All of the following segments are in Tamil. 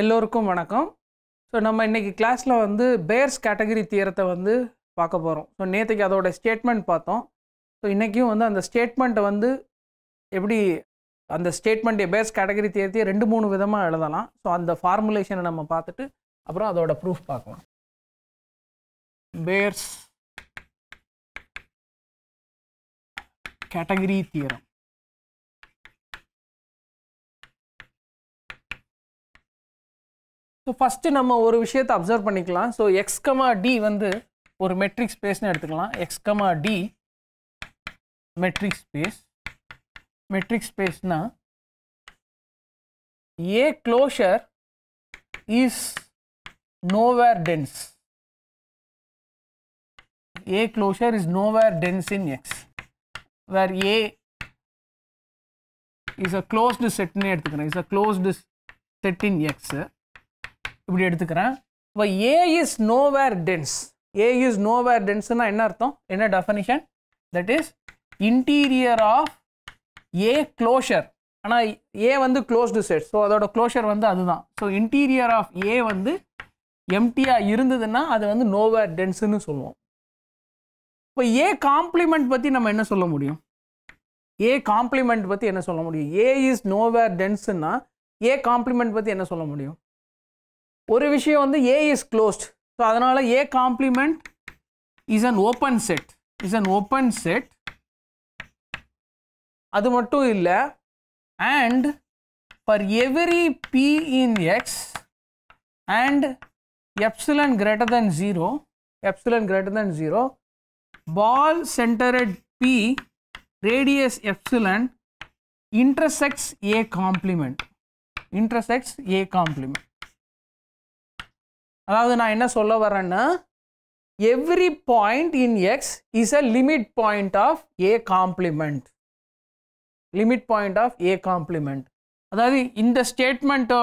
எல்லோருக்கும் வணக்கம் ஸோ நம்ம இன்றைக்கி கிளாஸில் வந்து பேர்ஸ் கேட்டகரி தீரத்தை வந்து பார்க்க போகிறோம் ஸோ நேற்றுக்கு அதோட ஸ்டேட்மெண்ட் பார்த்தோம் ஸோ இன்றைக்கும் வந்து அந்த ஸ்டேட்மெண்ட்டை வந்து எப்படி அந்த ஸ்டேட்மெண்ட் பேர்ஸ் கேட்டகரி தியரத்தையே ரெண்டு மூணு விதமாக எழுதலாம் ஸோ அந்த ஃபார்முலேஷனை நம்ம பார்த்துட்டு அப்புறம் அதோட ப்ரூஃப் பார்க்கலாம் Baire's category theorem so first நம்ம ஒரு விஷயத்தை அப்சர்வ் பண்ணிக்கலாம் ஸோ எக்ஸ் கமா டி வந்து ஒரு மெட்ரிக் ஸ்பேஸ்னு எடுத்துக்கலாம் X comma d metric space metric ஸ்பேஸ்னா A closure is nowhere dense A closure is nowhere dense in X where A is a closed செட்னு எடுத்துக்கிறேன் is a closed set in X இப்படி எடுத்துக்கிறேன் இப்போ A is nowhere dense A is nowhere டென்ஸ்னா என்ன அர்த்தம் என்ன definition that is interior of A closure ஆனால் ஏ வந்து க்ளோஸ்டு செட் ஸோ அதோட க்ளோஷர் வந்து அதுதான் ஸோ இன்டீரியர் ஆஃப் ஏ வந்து எம்டியாக இருந்ததுன்னா அது வந்து நோவேர் டென்ஸ்னு சொல்லுவோம் இப்போ ஏ காம்ப்ளிமெண்ட் பற்றி நம்ம என்ன சொல்ல முடியும் ஏ காம்ப்ளிமெண்ட் பற்றி என்ன சொல்ல முடியும் ஏ இஸ் நோவேர் டென்ஸ்னா ஏ காம்ப்ளிமெண்ட் பற்றி என்ன சொல்ல முடியும் ஒரு விஷயம் வந்து ஏ இஸ் க்ளோஸ்ட் ஸோ அதனால் A complement is an open set is an open set அது மட்டும் இல்லை and for every P in X and epsilon greater than zero epsilon greater than zero ball centred P radius epsilon intersects A complement intersects A complement அதாவது நான் என்ன சொல்ல வரேன்னா every point in X is a limit point of A complement limit point of A complement அதாவது இந்த ஸ்டேட்மெண்ட்டோ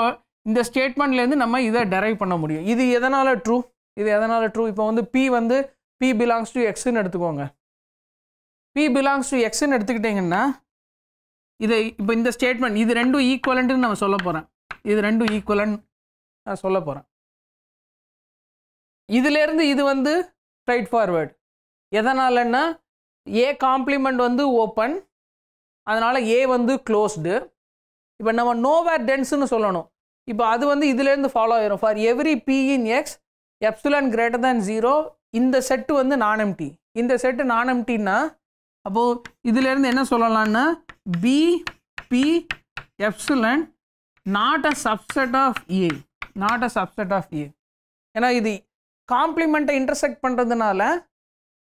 இந்த ஸ்டேட்மெண்ட்லேருந்து நம்ம இதை டெரைவ் பண்ண முடியும் இது எதனால் ட்ரூ இது எதனால் ட்ரூ இப்போ வந்து பி வந்து பி பிலாங்ஸ் டு எக்ஸ்ன்னு எடுத்துக்கோங்க பி பிலாங்ஸ் டு எக்ஸ்ன்னு எடுத்துக்கிட்டிங்கன்னா இதை இப்போ இந்த ஸ்டேட்மெண்ட் இது ரெண்டும் ஈக்குவலன்ட்டுன்னு நம்ம சொல்ல போகிறேன் இது ரெண்டும் ஈக்குவலன் நான் சொல்ல போகிறேன் இதுலேருந்து இது வந்து ஸ்ட்ரைட் ஃபார்வேர்டு எதனாலன்னா ஏ காம்ப்ளிமெண்ட் வந்து ஓப்பன் அதனால் ஏ வந்து க்ளோஸ்டு இப்போ நம்ம நோவேர் டென்ஸ்னு சொல்லணும் இப்போ அது வந்து இதுலேருந்து ஃபாலோ ஆயிரும் for every P in X epsilon greater than zero இந்த செட்டு வந்து நான் எம்டி இந்த செட்டு நான் எம்டின்னா அப்போது இதுலேருந்து என்ன சொல்லலான்னா B P epsilon not a subset of A not a subset of A ஏன்னா இது காம்ப்ளிமெண்ட்டை இன்டர்செக்ட் பண்ணுறதுனால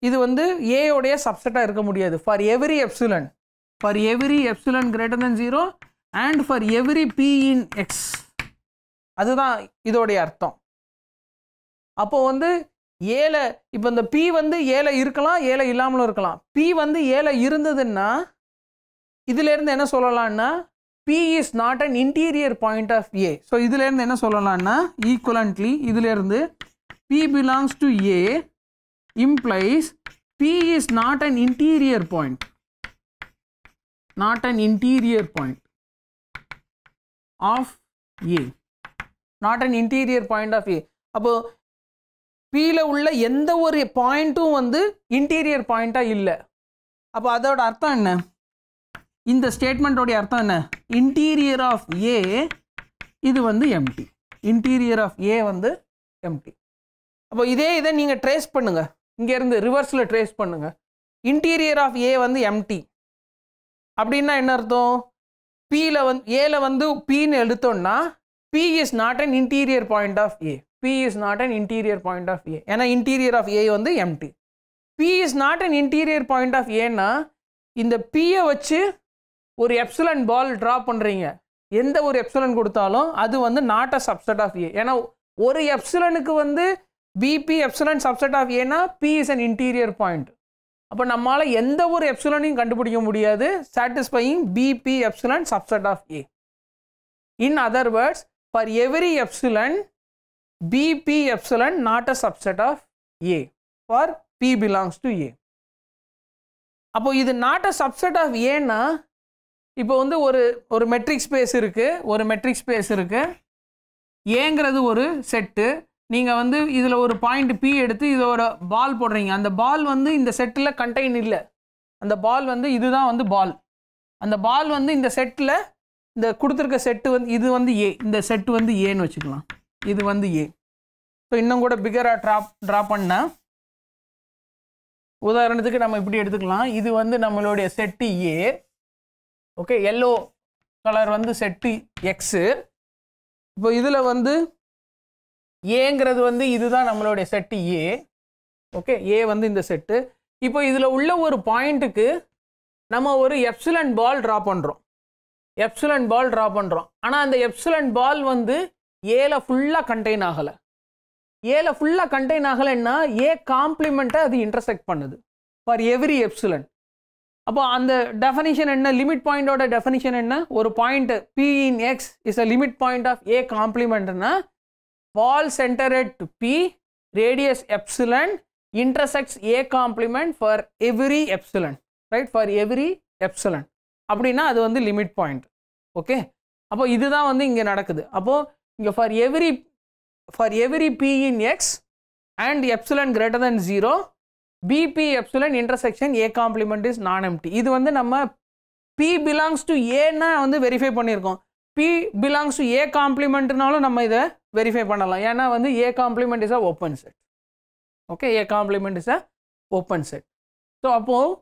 இது வந்து ஏயோடைய சப்செட்டாக இருக்க முடியாது for every epsilon for every epsilon greater than zero and for every P in X அதுதான் இதோடைய அர்த்தம் அப்போது வந்து ஏழை இப்போ இந்த பி வந்து ஏழை இருக்கலாம் ஏழை இல்லாமலும் இருக்கலாம் பி வந்து ஏழை இருந்ததுன்னா இதுலேருந்து என்ன சொல்லலாம்னா P is not an interior point of A so இதுலேருந்து என்ன சொல்லலாம்னா ஈக்குவலண்ட்லி இதுலேருந்து P belongs to A implies P is not an interior point, not an interior point of A, not an interior point of A. அப்போ பியில் உள்ள எந்த ஒரு பாயிண்ட்டும் வந்து இன்டீரியர் பாயிண்ட்டாக இல்லை அப்போ அதோட அர்த்தம் என்ன இந்த ஸ்டேட்மெண்ட்டோடைய அர்த்தம் என்ன இன்டீரியர் ஆஃப் ஏ இது வந்து எம்டி இன்டீரியர் ஆஃப் ஏ வந்து எம்டி அப்போ இதே இதை நீங்கள் ட்ரேஸ் பண்ணுங்கள் இங்கேருந்து ரிவர்ஸில் ட்ரேஸ் பண்ணுங்கள் இன்டீரியர் ஆஃப் ஏ வந்து எம்டி அப்படின்னா என்ன அர்த்தம் பியில் வந்து ஏல வந்து பின்னு எடுத்தோம்னா P is not an interior point of A P is not an interior point of A ஏன்னா இன்டீரியர் ஆஃப் ஏ வந்து empty B is not an interior point of ஏன்னா இந்த பியை வச்சு ஒரு எப்சலன் பால் ட்ரா பண்ணுறீங்க எந்த ஒரு எப்சலன் கொடுத்தாலும் அது வந்து not a subset of A ஏன்னா ஒரு எப்சலனுக்கு வந்து பிபி எப்சிலான் சப்செட் ஆஃப் ஏன்னா P is an interior point அப்போ நம்மளால் எந்த ஒரு எப்சிலானையும் கண்டுபிடிக்க முடியாது satisfying BP epsilon subset of A in other words for every epsilon BP epsilon not a subset of A for P belongs to A அப்போ இது நாட் அ சப்செட் ஆஃப் ஏன்னா இப்போ வந்து ஒரு ஒரு மெட்ரிக் ஸ்பேஸ் இருக்குது ஒரு மெட்ரிக் ஸ்பேஸ் இருக்குது ஏங்கிறது ஒரு செட்டு நீங்கள் வந்து இதில் ஒரு பாயிண்ட் பி எடுத்து இதோட பால் போடுறீங்க அந்த பால் வந்து இந்த செட்டில் கண்டெயின் இல்லை அந்த பால் வந்து இதுதான் வந்து பால் அந்த பால் வந்து இந்த செட்டில் இந்த கொடுத்துருக்க செட்டு வந்து இது வந்து ஏ இந்த செட்டு வந்து ஏன்னு வச்சுக்கலாம் இது வந்து ஏ ஸோ இன்னும் கூட பிகராக ட்ராப் ட்ரா பண்ணால் உதாரணத்துக்கு நம்ம இப்படி எடுத்துக்கலாம் இது வந்து நம்மளுடைய set A okay yellow colour வந்து செட்டு எக்ஸு இப்போ இதில் வந்து ஏங்கிறது வந்து இதுதான் நம்மளுடைய செட்டு ஏ ஓகே ஏ வந்து இந்த செட்டு இப்போ இதில் உள்ள ஒரு பாயிண்ட்டுக்கு நம்ம ஒரு எப்சிலன் பால் ட்ரா பண்ணுறோம் எப்சிலன் பால் ட்ரா பண்ணுறோம் ஆனால் அந்த எப்சிலன் பால் வந்து ஏல ஃபுல்லாக கண்டெயின் ஆகலை ஏல ஃபுல்லாக கண்டெயின் ஆகலைன்னா ஏ காம்ப்ளிமெண்ட்டை அது இன்டர்செக்ட் பண்ணுது ஃபார் எவ்ரி எப்சிலன் அப்போ அந்த டெஃபனிஷன் என்ன லிமிட் பாயிண்டோட டெஃபனிஷன் என்ன ஒரு point P in X is a limit point of A காம்ப்ளிமெண்ட்னா ball center at P, radius epsilon intersects A complement for every epsilon, right for every epsilon. அப்படின்னா அது வந்து லிமிட் பாயிண்ட் ஓகே அப்போ இதுதான் வந்து இங்கே நடக்குது அப்போது இங்கே for every for every P in X and epsilon greater than zero BP epsilon intersection A complement is non empty இது வந்து நம்ம பி பிலாங்ஸ் டு ஏன்னா வந்து வெரிஃபை பண்ணியிருக்கோம் பி பிலாங்ஸ் டு ஏ காம்ப்ளிமெண்ட்னாலும் நம்ம இதை வெரிஃபை பண்ணலாம் ஏன்னா வந்து A complement is a open set okay A complement is a open set so அப்போது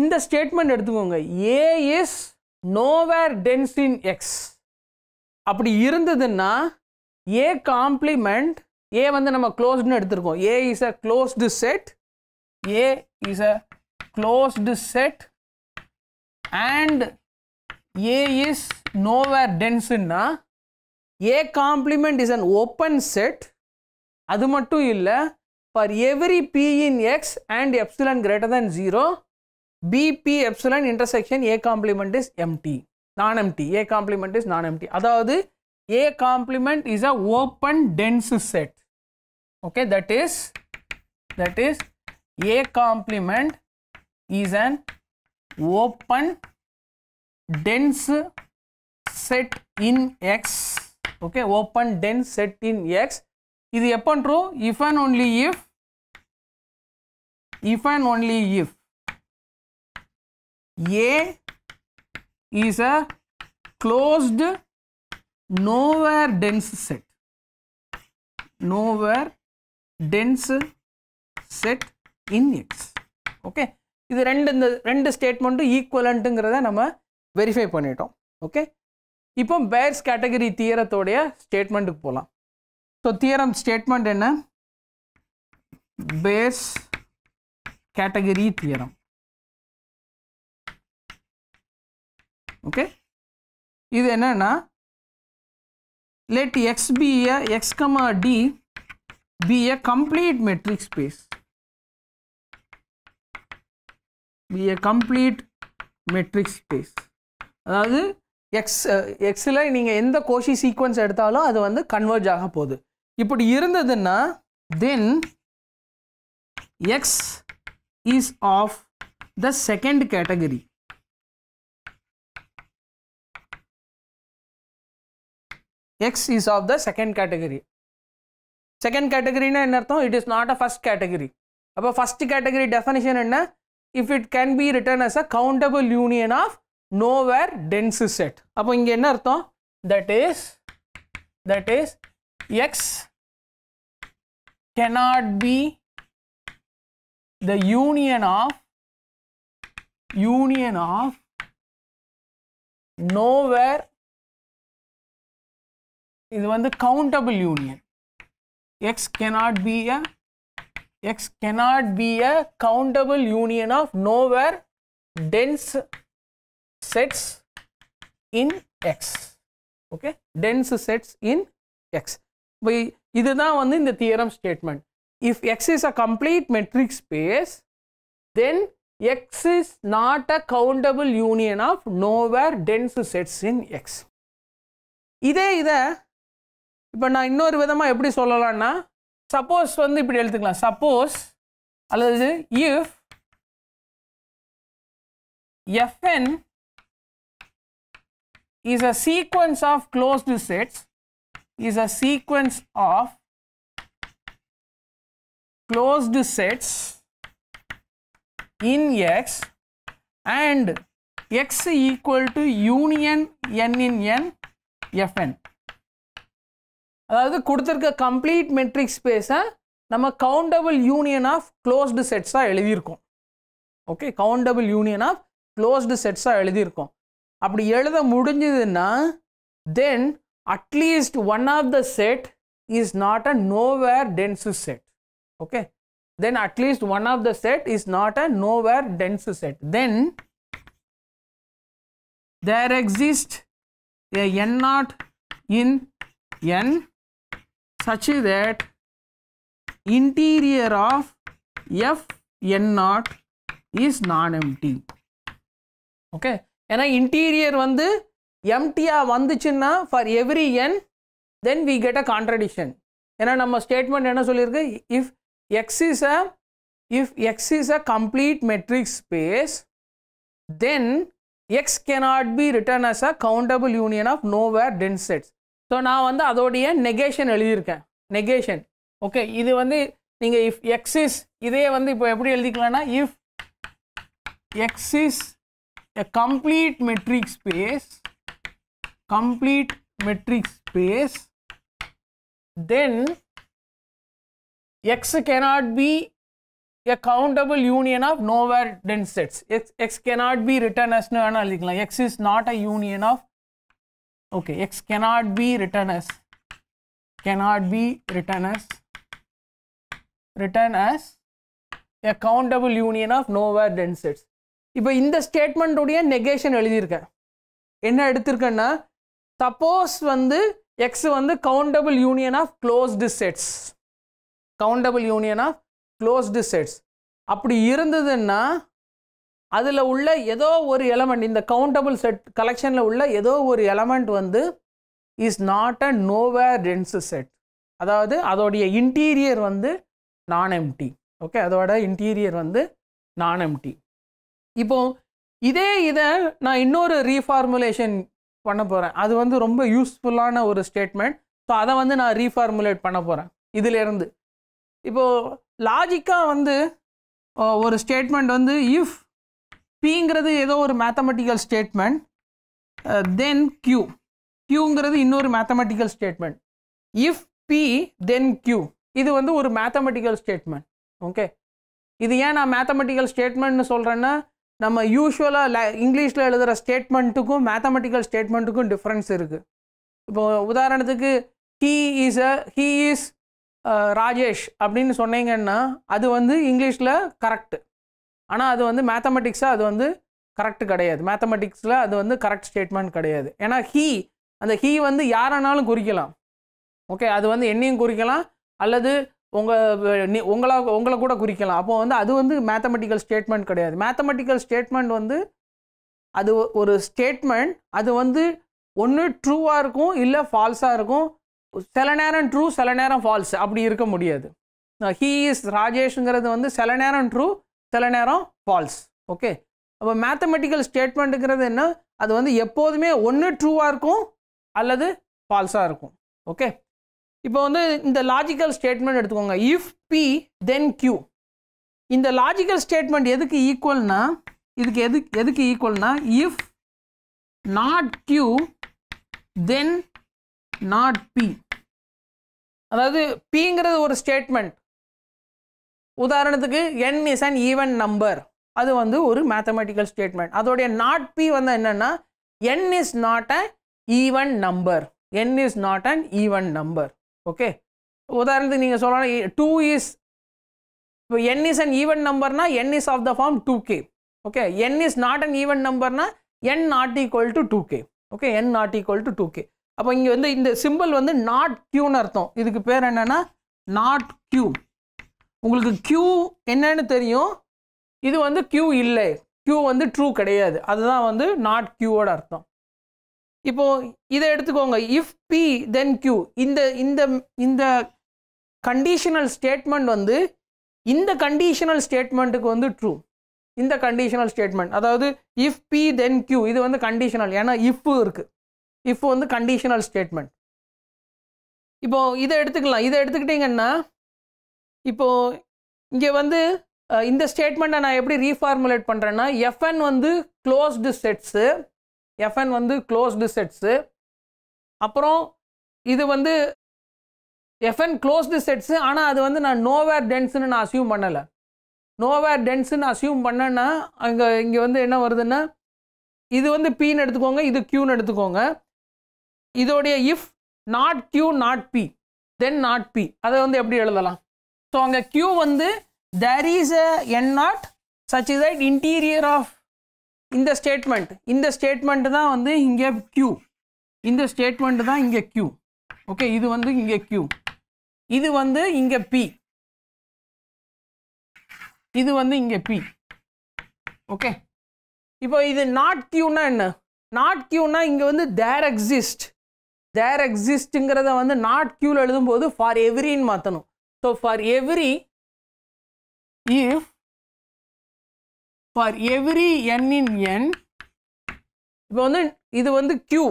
இந்த ஸ்டேட்மெண்ட் எடுத்துக்கோங்க A is nowhere dense in X அப்படி இருந்ததுன்னா ஏ காம்ப்ளிமெண்ட் ஏ வந்து நம்ம க்ளோஸ்டுன்னு எடுத்துருக்கோம் A is a closed set A is a closed set and A is நோவேர் டென்ஸுன்னா A complement is an open set. அது மட்டு for every P in X and epsilon greater than 0, B, P, epsilon intersection A complement is empty. Non-empty, A complement is non-empty. அதாவது, A complement is a open dense set. Okay, that is, that is, A complement is an open dense set in X. okay open then set in x ఇది ఎప్పుడు true if and only if if and only if A is a closed nowhere dense set, nowhere dense set in X. Okay. இது ரெண்டு இந்த ரெண்டு ஸ்டேட்மெண்ட்டும் ஈக்குவலண்ட்டுங்கிறத நம்ம வெரிஃபை பண்ணிட்டோம் ஓகே இப்போ பேர்ஸ் கேட்டகரி தியரத்தோடைய ஸ்டேட்மெண்ட்டுக்கு போகலாம் ஸோ தியரம் ஸ்டேட்மெண்ட் என்ன பேர்ஸ் கேட்டகரி தியரம் ஓகே இது என்னன்னா let X be X comma D be be complete metric space be be complete metric space அதாவது எக்ஸ் எக்ஸில் நீங்கள் எந்த கோஷி சீக்வன்ஸ் எடுத்தாலும் அது வந்து கன்வெர்ஜ் ஆக போகுது இப்படி இருந்ததுன்னா then X is of the second category X is of the second category second கேட்டகரினா என்ன அர்த்தம் it is not a first category அப்போ ஃபஸ்ட் கேட்டகரி டெஃபனிஷன் என்ன if it can be written as a countable union of nowhere dense set அப்போ இங்கே என்ன அர்த்தம் that is that is X cannot be the union of union of nowhere இது வந்து countable union x cannot be a x cannot be a countable union of nowhere dense sets in X. Okay, dense sets in X. idu இதுதான் vandu இந்த theorem statement if x is a complete metric space, then x is not a countable union of nowhere dense sets in x. இதே இதை இப்போ நான் இன்னொரு விதமாக எப்படி சொல்லலாம்னா சப்போஸ் வந்து இப்படி எழுத்துக்கலாம் சப்போஸ் அல்லது if F N is a sequence of closed sets is a sequence of closed sets in X and X equal to union N in N Fn அதாவது கொடுத்துருக்க கம்ப்ளீட் மெட்ரிக் ஸ்பேஸை நம்ம கவுண்டபிள் யூனியன் ஆஃப் க்ளோஸ்டு செட்ஸாக எழுதியிருக்கோம் okay countable union of closed செட்ஸாக எழுதியிருக்கோம் அப்படி எழுத முடிஞ்சதுன்னா then at least one of the set is not a nowhere dense set okay then at least one of the set is not a nowhere dense set. Then there exists a n naught in n such that interior of f n naught is non-empty. Okay. ஏன்னா இன்டீரியர் வந்து எம்டியாக வந்துச்சுன்னா for every N then we get a contradiction ஏன்னா நம்ம ஸ்டேட்மெண்ட் என்ன சொல்லியிருக்கு if X is a if X is a complete metric space then X cannot be written as a countable union of nowhere dense sets so நான் வந்து அதோடைய நெகேஷன் எழுதியிருக்கேன் நெகேஷன் ஓகே இது வந்து நீங்கள் இஃப் எக்ஸிஸ் இதே வந்து இப்போ எப்படி எழுதிக்கலாம்னா if X is a complete metric space complete metric space then x cannot be a countable union of nowhere dense sets x, x cannot be written as x is not a union of okay x cannot be written as cannot be written as written as a countable union of nowhere dense sets இப்போ இந்த ஸ்டேட்மெண்ட்டுடைய நெகேஷன் எழுதியிருக்கேன் என்ன எடுத்திருக்கேன்னா சப்போஸ் வந்து எக்ஸ் வந்து countable union of closed sets countable union of closed sets அப்படி இருந்ததுன்னா அதில் உள்ள ஏதோ ஒரு எலமெண்ட் இந்த கவுண்டபிள் செட் கலெக்ஷனில் உள்ள ஏதோ ஒரு எலமெண்ட் வந்து is not a nowhere dense set அதாவது அதோடைய இன்டீரியர் வந்து நான் எம்டி ஓகே அதோட இன்டீரியர் வந்து நான் எம்டி இப்போ இதே இதை நான் இன்னொரு ரீஃபார்முலேஷன் பண்ண போகிறேன் அது வந்து ரொம்ப யூஸ்ஃபுல்லான ஒரு ஸ்டேட்மெண்ட் ஸோ அதை வந்து நான் ரீஃபார்முலேட் பண்ண போகிறேன் இதிலேருந்து இப்போது லாஜிக்காக வந்து ஒரு ஸ்டேட்மெண்ட் வந்து இஃப் பிங்கிறது ஏதோ ஒரு மேத்தமெட்டிக்கல் ஸ்டேட்மெண்ட் தென் கியூ கியூங்கிறது இன்னொரு mathematical statement if P then Q இது வந்து ஒரு மேத்தமெட்டிக்கல் ஸ்டேட்மெண்ட் ஓகே இது ஏன் நான் மேத்தமெட்டிக்கல் ஸ்டேட்மெண்ட்னு சொல்கிறேன்னா நம்ம யூஸ்வலாக இங்கிலீஷில் எழுதுகிற ஸ்டேட்மெண்ட்டுக்கும் மேத்தமெட்டிக்கல் ஸ்டேட்மெண்ட்டுக்கும் டிஃப்ரென்ஸ் இருக்குது இப்போ உதாரணத்துக்கு he is a he is Rajesh அப்படின்னு சொன்னீங்கன்னா அது வந்து இங்கிலீஷில் கரெக்டு ஆனால் அது வந்து மேத்தமெட்டிக்ஸாக அது வந்து கரெக்ட் கிடையாது மேத்தமெட்டிக்ஸில் அது வந்து கரெக்ட் ஸ்டேட்மெண்ட் கிடையாது ஏன்னா ஹீ அந்த ஹீ வந்து யாரானாலும் குறிக்கலாம் ஓகே அது வந்து என்னையும் குறிக்கலாம் அல்லது உங்கள் உங்களாக உங்களை கூட குறிக்கலாம் அப்போ வந்து அது வந்து மேத்தமெட்டிக்கல் ஸ்டேட்மெண்ட் கிடையாது மேத்தமெட்டிக்கல் ஸ்டேட்மெண்ட் வந்து அது ஒரு ஸ்டேட்மெண்ட் அது வந்து ஒன்று ட்ரூவாக இருக்கும் இல்லை ஃபால்ஸாக இருக்கும் சில நேரம் ட்ரூ சில நேரம் ஃபால்ஸ் அப்படி இருக்க முடியாது ஹீ இஸ் ராஜேஷுங்கிறது வந்து சில நேரம் ட்ரூ சில நேரம் ஃபால்ஸ் ஓகே அப்போ மேத்தமெட்டிக்கல் ஸ்டேட்மெண்ட்டுங்கிறது என்ன அது வந்து எப்போதுமே ஒன்று ட்ரூவாக இருக்கும் அல்லது ஃபால்ஸாக இருக்கும் ஓகே இப்போ வந்து இந்த லாஜிக்கல் ஸ்டேட்மெண்ட் எடுத்துக்கோங்க இஃப் பி தென் கியூ இந்த லாஜிக்கல் ஸ்டேட்மெண்ட் எதுக்கு ஈக்குவல்னா இதுக்கு எது எதுக்கு ஈக்குவல்னா if not Q then not P அதாவது பிங்கிறது ஒரு ஸ்டேட்மெண்ட் உதாரணத்துக்கு N is and even number அது வந்து ஒரு மேத்தமெட்டிக்கல் ஸ்டேட்மெண்ட் அதோடைய நாட் பி வந்து என்னென்னா N is not a even number N is not and even number okay உதாரணத்துக்கு நீங்கள் சொல்லலாம் டூ இஸ் இப்போ என் இஸ் அண்ட் ஈவன் நம்பர்னா என் is of the form two K okay N is not and even நம்பர்னா N not equal to two K okay N not equal to two K அப்போ இங்கே வந்து இந்த சிம்பிள் வந்து நாட் கியூன்னு அர்த்தம் இதுக்கு பேர் என்னென்னா நாட் கியூ உங்களுக்கு கியூ என்னன்னு தெரியும் இது வந்து கியூ இல்லை கியூ வந்து ட்ரூ கிடையாது அதுதான் வந்து நாட் கியூவோட அர்த்தம் இப்போ இதை எடுத்துக்கோங்க இஃப் பி தென் கியூ இந்த இந்த இந்த கண்டிஷனல் ஸ்டேட்மெண்ட் வந்து இந்த கண்டிஷனல் ஸ்டேட்மெண்ட்டுக்கு வந்து ட்ரூ இந்த கண்டிஷனல் ஸ்டேட்மெண்ட் அதாவது இஃப் பி தென் கியூ இது வந்து கண்டிஷனல் ஏன்னா இஃப்பு இருக்குது இஃப் வந்து கண்டிஷனல் ஸ்டேட்மெண்ட் இப்போ இதை எடுத்துக்கலாம் இதை எடுத்துக்கிட்டிங்கன்னா இப்போது இங்கே வந்து இந்த ஸ்டேட்மெண்ட்டை நான் எப்படி ரீஃபார்முலேட் பண்ணுறேன்னா எஃப்என் வந்து க்ளோஸ்டு செட்ஸு எஃப்என் வந்து க்ளோஸ்டு செட்ஸு அப்புறம் இது வந்து எஃப்என் க்ளோஸ்டு செட்ஸு ஆனால் அது வந்து நான் நோவேர் டென்ஸுன்னு நான் அசியூம் பண்ணலை நோவேர் டென்ஸுன்னு அசியூம் பண்ணேன்னா அங்கே இங்கே வந்து என்ன வருதுன்னா இது வந்து பின்னு எடுத்துக்கோங்க இது க்யூன்னு எடுத்துக்கோங்க இதோடைய if not Q not P then not P அதை வந்து எப்படி எழுதலாம் ஸோ அங்கே க்யூ வந்து there is N not such is that interior of இந்த ஸ்டேட்மெண்ட் இந்த ஸ்டேட்மெண்ட் தான் வந்து இங்கே கியூ இந்த ஸ்டேட்மெண்ட் தான் இங்கே கியூ ஓகே இது வந்து இங்கே கியூ இது வந்து இங்கே பி இது வந்து இங்கே பி ஓகே இப்போ இது நாட் கியூனா என்ன நாட் கியூனா இங்கே வந்து தேர் எக்ஸிஸ்ட் தேர் எக்ஸிஸ்ட்டுங்கிறத வந்து நாட் கியூவில் எழுதும்போது ஃபார் எவ்ரின்னு மாற்றணும் so for every if for every N in N இப்போ வந்து இது வந்து கியூ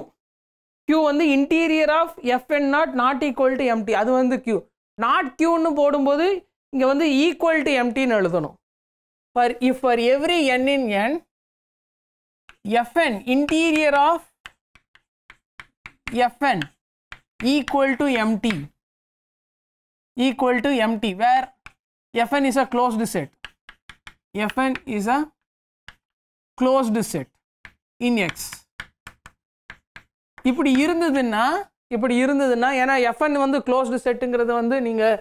கியூ வந்து interior of F N not not equal to empty அது வந்து கியூ நாட் கியூன்னு போடும்போது இங்கே வந்து ஈக்குவல் டு எம்டின்னு எழுதணும் for if for every N in N F N interior of F N equal to empty equal to empty where F N is a closed set Fn is a closed set in X. இப்படி இருந்ததுன்னா இப்படி இருந்ததுன்னா ஏன்னா எஃப்என் வந்து க்ளோஸ்டு செட்டுங்கிறது வந்து நீங்கள்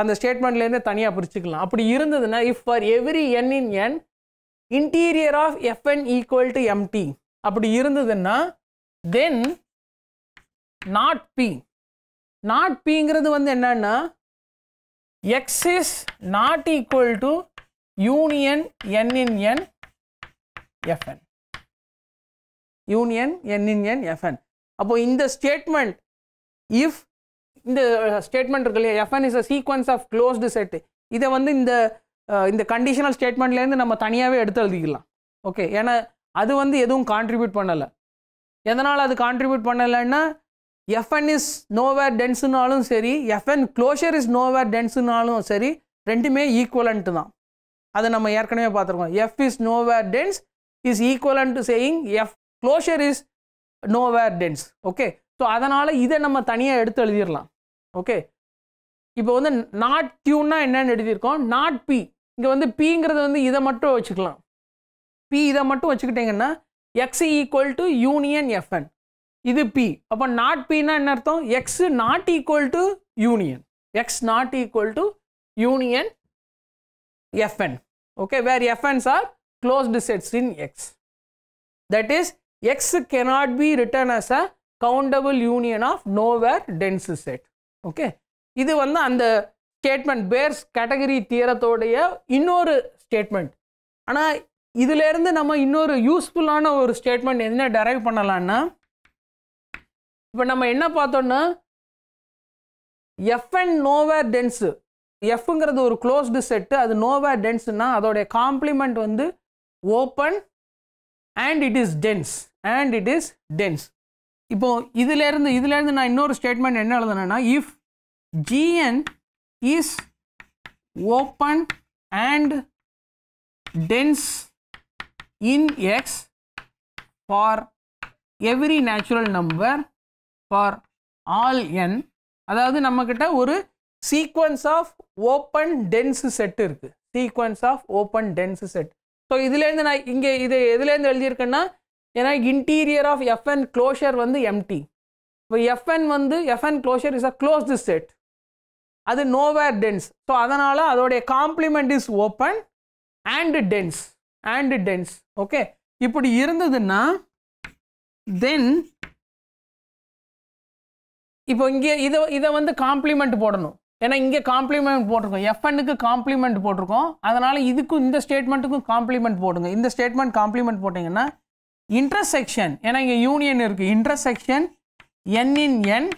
அந்த ஸ்டேட்மெண்ட்லேருந்து தனியாக பிரிச்சுக்கலாம் அப்படி இருந்ததுன்னா if for every N in N interior of F N equal to empty அப்படி இருந்ததுன்னா தென் நாட் பி நாட் பிங்கிறது வந்து என்னன்னா X is not equal to union N in N F N union N in N F N அப்போ இந்த ஸ்டேட்மெண்ட் இஃப் இந்த ஸ்டேட்மெண்ட் இருக்கு இல்லையா F N is a sequence of closed set இதை வந்து இந்த uh, இந்த கண்டிஷனல் ஸ்டேட்மெண்ட்லேருந்து நம்ம தனியாகவே எடுத்து எழுதிக்கலாம் ஓகே ஏன்னா அது வந்து எதுவும் கான்ட்ரிபியூட் பண்ணலை எதனால் அது கான்ட்ரிபியூட் பண்ணலைன்னா எஃப்என் இஸ் நோவேர் டென்ஸுனாலும் சரி எஃப்என் க்ளோஷர் இஸ் நோவேர் டென்ஸுனாலும் சரி ரெண்டுமே ஈக்குவலன்ட்டு தான் அதை நம்ம ஏற்கனவே பார்த்துருக்கோம் F is nowhere dense is equivalent to saying F closure is nowhere dense okay so அதனால் இதை நம்ம தனியாக எடுத்து எழுதிடலாம் ஓகே இப்போ வந்து நாட் கியூன்னா என்னென்னு எழுதியிருக்கோம் நாட் பி இங்கே வந்து பிங்கிறது வந்து இதை மட்டும் வச்சுக்கலாம் பி இதை மட்டும் வச்சுக்கிட்டிங்கன்னா X equal to union F N இது பி அப்போ நாட் பின்னா என்ன அர்த்தம் X not equal to union X not equal to union F N okay, where fn's are closed sets in X. That is, X cannot be written as a countable union of nowhere dense set. Okay. இது வந்து அந்த ஸ்டேட்மெண்ட் பேர்ஸ் கேட்டகரி தியரத்தோடைய இன்னொரு ஸ்டேட்மெண்ட் ஆனால் இதிலேருந்து நம்ம இன்னொரு யூஸ்ஃபுல்லான ஒரு ஸ்டேட்மெண்ட் என்ன டெரைவ் பண்ணலான்னா இப்போ நம்ம என்ன பார்த்தோன்னா எஃப்என் நோவேர் டென்ஸு எஃப்ங்கிறது ஒரு க்ளோஸ்டு செட்டு அது நோவா டென்ஸ்னா அதோடைய காம்ப்ளிமெண்ட் வந்து open and it is dense and it is dense இப்போ இதுலேருந்து இதுலேருந்து நான் இன்னொரு ஸ்டேட்மெண்ட் என்ன எழுதுனேன்னா if G N is open and dense in X for every natural number for all N அதாவது நம்மக்கிட்ட ஒரு sequence of open dense set இருக்குது sequence of open dense set so இதுலேருந்து நான் இங்கே இது எதுலேருந்து எழுதியிருக்கேன்னா ஏன்னா இன்டீரியர் ஆஃப் எஃப்என் க்ளோஷர் வந்து எம்டி இப்போ எஃப்என் வந்து F N closure is a closed set அது நோவேர் டென்ஸ் ஸோ அதனால் அதோடைய complement is open and dense and dense okay இப்படி இருந்ததுன்னா தென் இப்போ இங்கே இதை இதை வந்து காம்ப்ளிமெண்ட் போடணும் ஏன்னா இங்கே காம்ப்ளிமெண்ட் போட்டிருக்கோம் எஃப்என்னுக்கு காம்ப்ளிமெண்ட் போட்டிருக்கோம் அதனால் இதுக்கும் இந்த ஸ்டேட்மெண்ட்டுக்கும் காம்ப்ளிமெண்ட் போடுங்க இந்த ஸ்டேட்மெண்ட் காம்ப்ளிமெண்ட் போட்டிங்கன்னா இன்டர்செக்ஷன் ஏன்னா இங்கே யூனியன் இருக்குது intersection N in N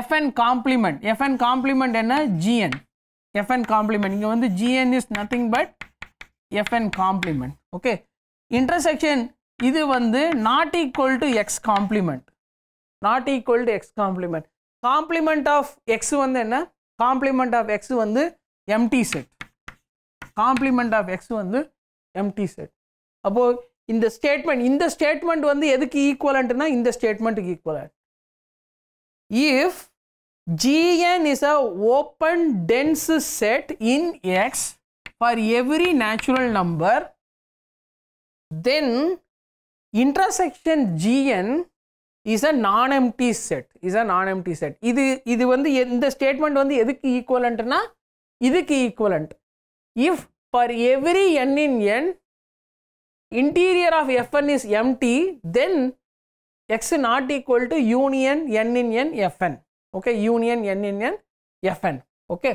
F N complement F N complement என்ன ஜிஎன் எஃப்என் காம்ப்ளிமெண்ட் இங்கே வந்து G N is nothing but F N complement okay intersection இது வந்து not equal to X complement not equal to X complement complement of X வந்து என்ன காம்ப்ளிமெண்ட் ஆஃப் எக்ஸ் வந்து empty set complement of X வந்து எம்டி செட் அப்போது இந்த ஸ்டேட்மெண்ட் இந்த ஸ்டேட்மெண்ட் வந்து எதுக்கு ஈக்குவலண்ட்னா இந்த ஸ்டேட்மெண்ட்டுக்கு equivalent if G N is a open dense set in X for every natural number then intersection G N is a non empty set is a non empty set இது இது வந்து இந்த ஸ்டேட்மெண்ட் வந்து எதுக்கு ஈக்குவலண்ட்னா இதுக்கு equivalent if for every N in N interior of F N is empty then X not equal to union N in N F N okay union N in N F N okay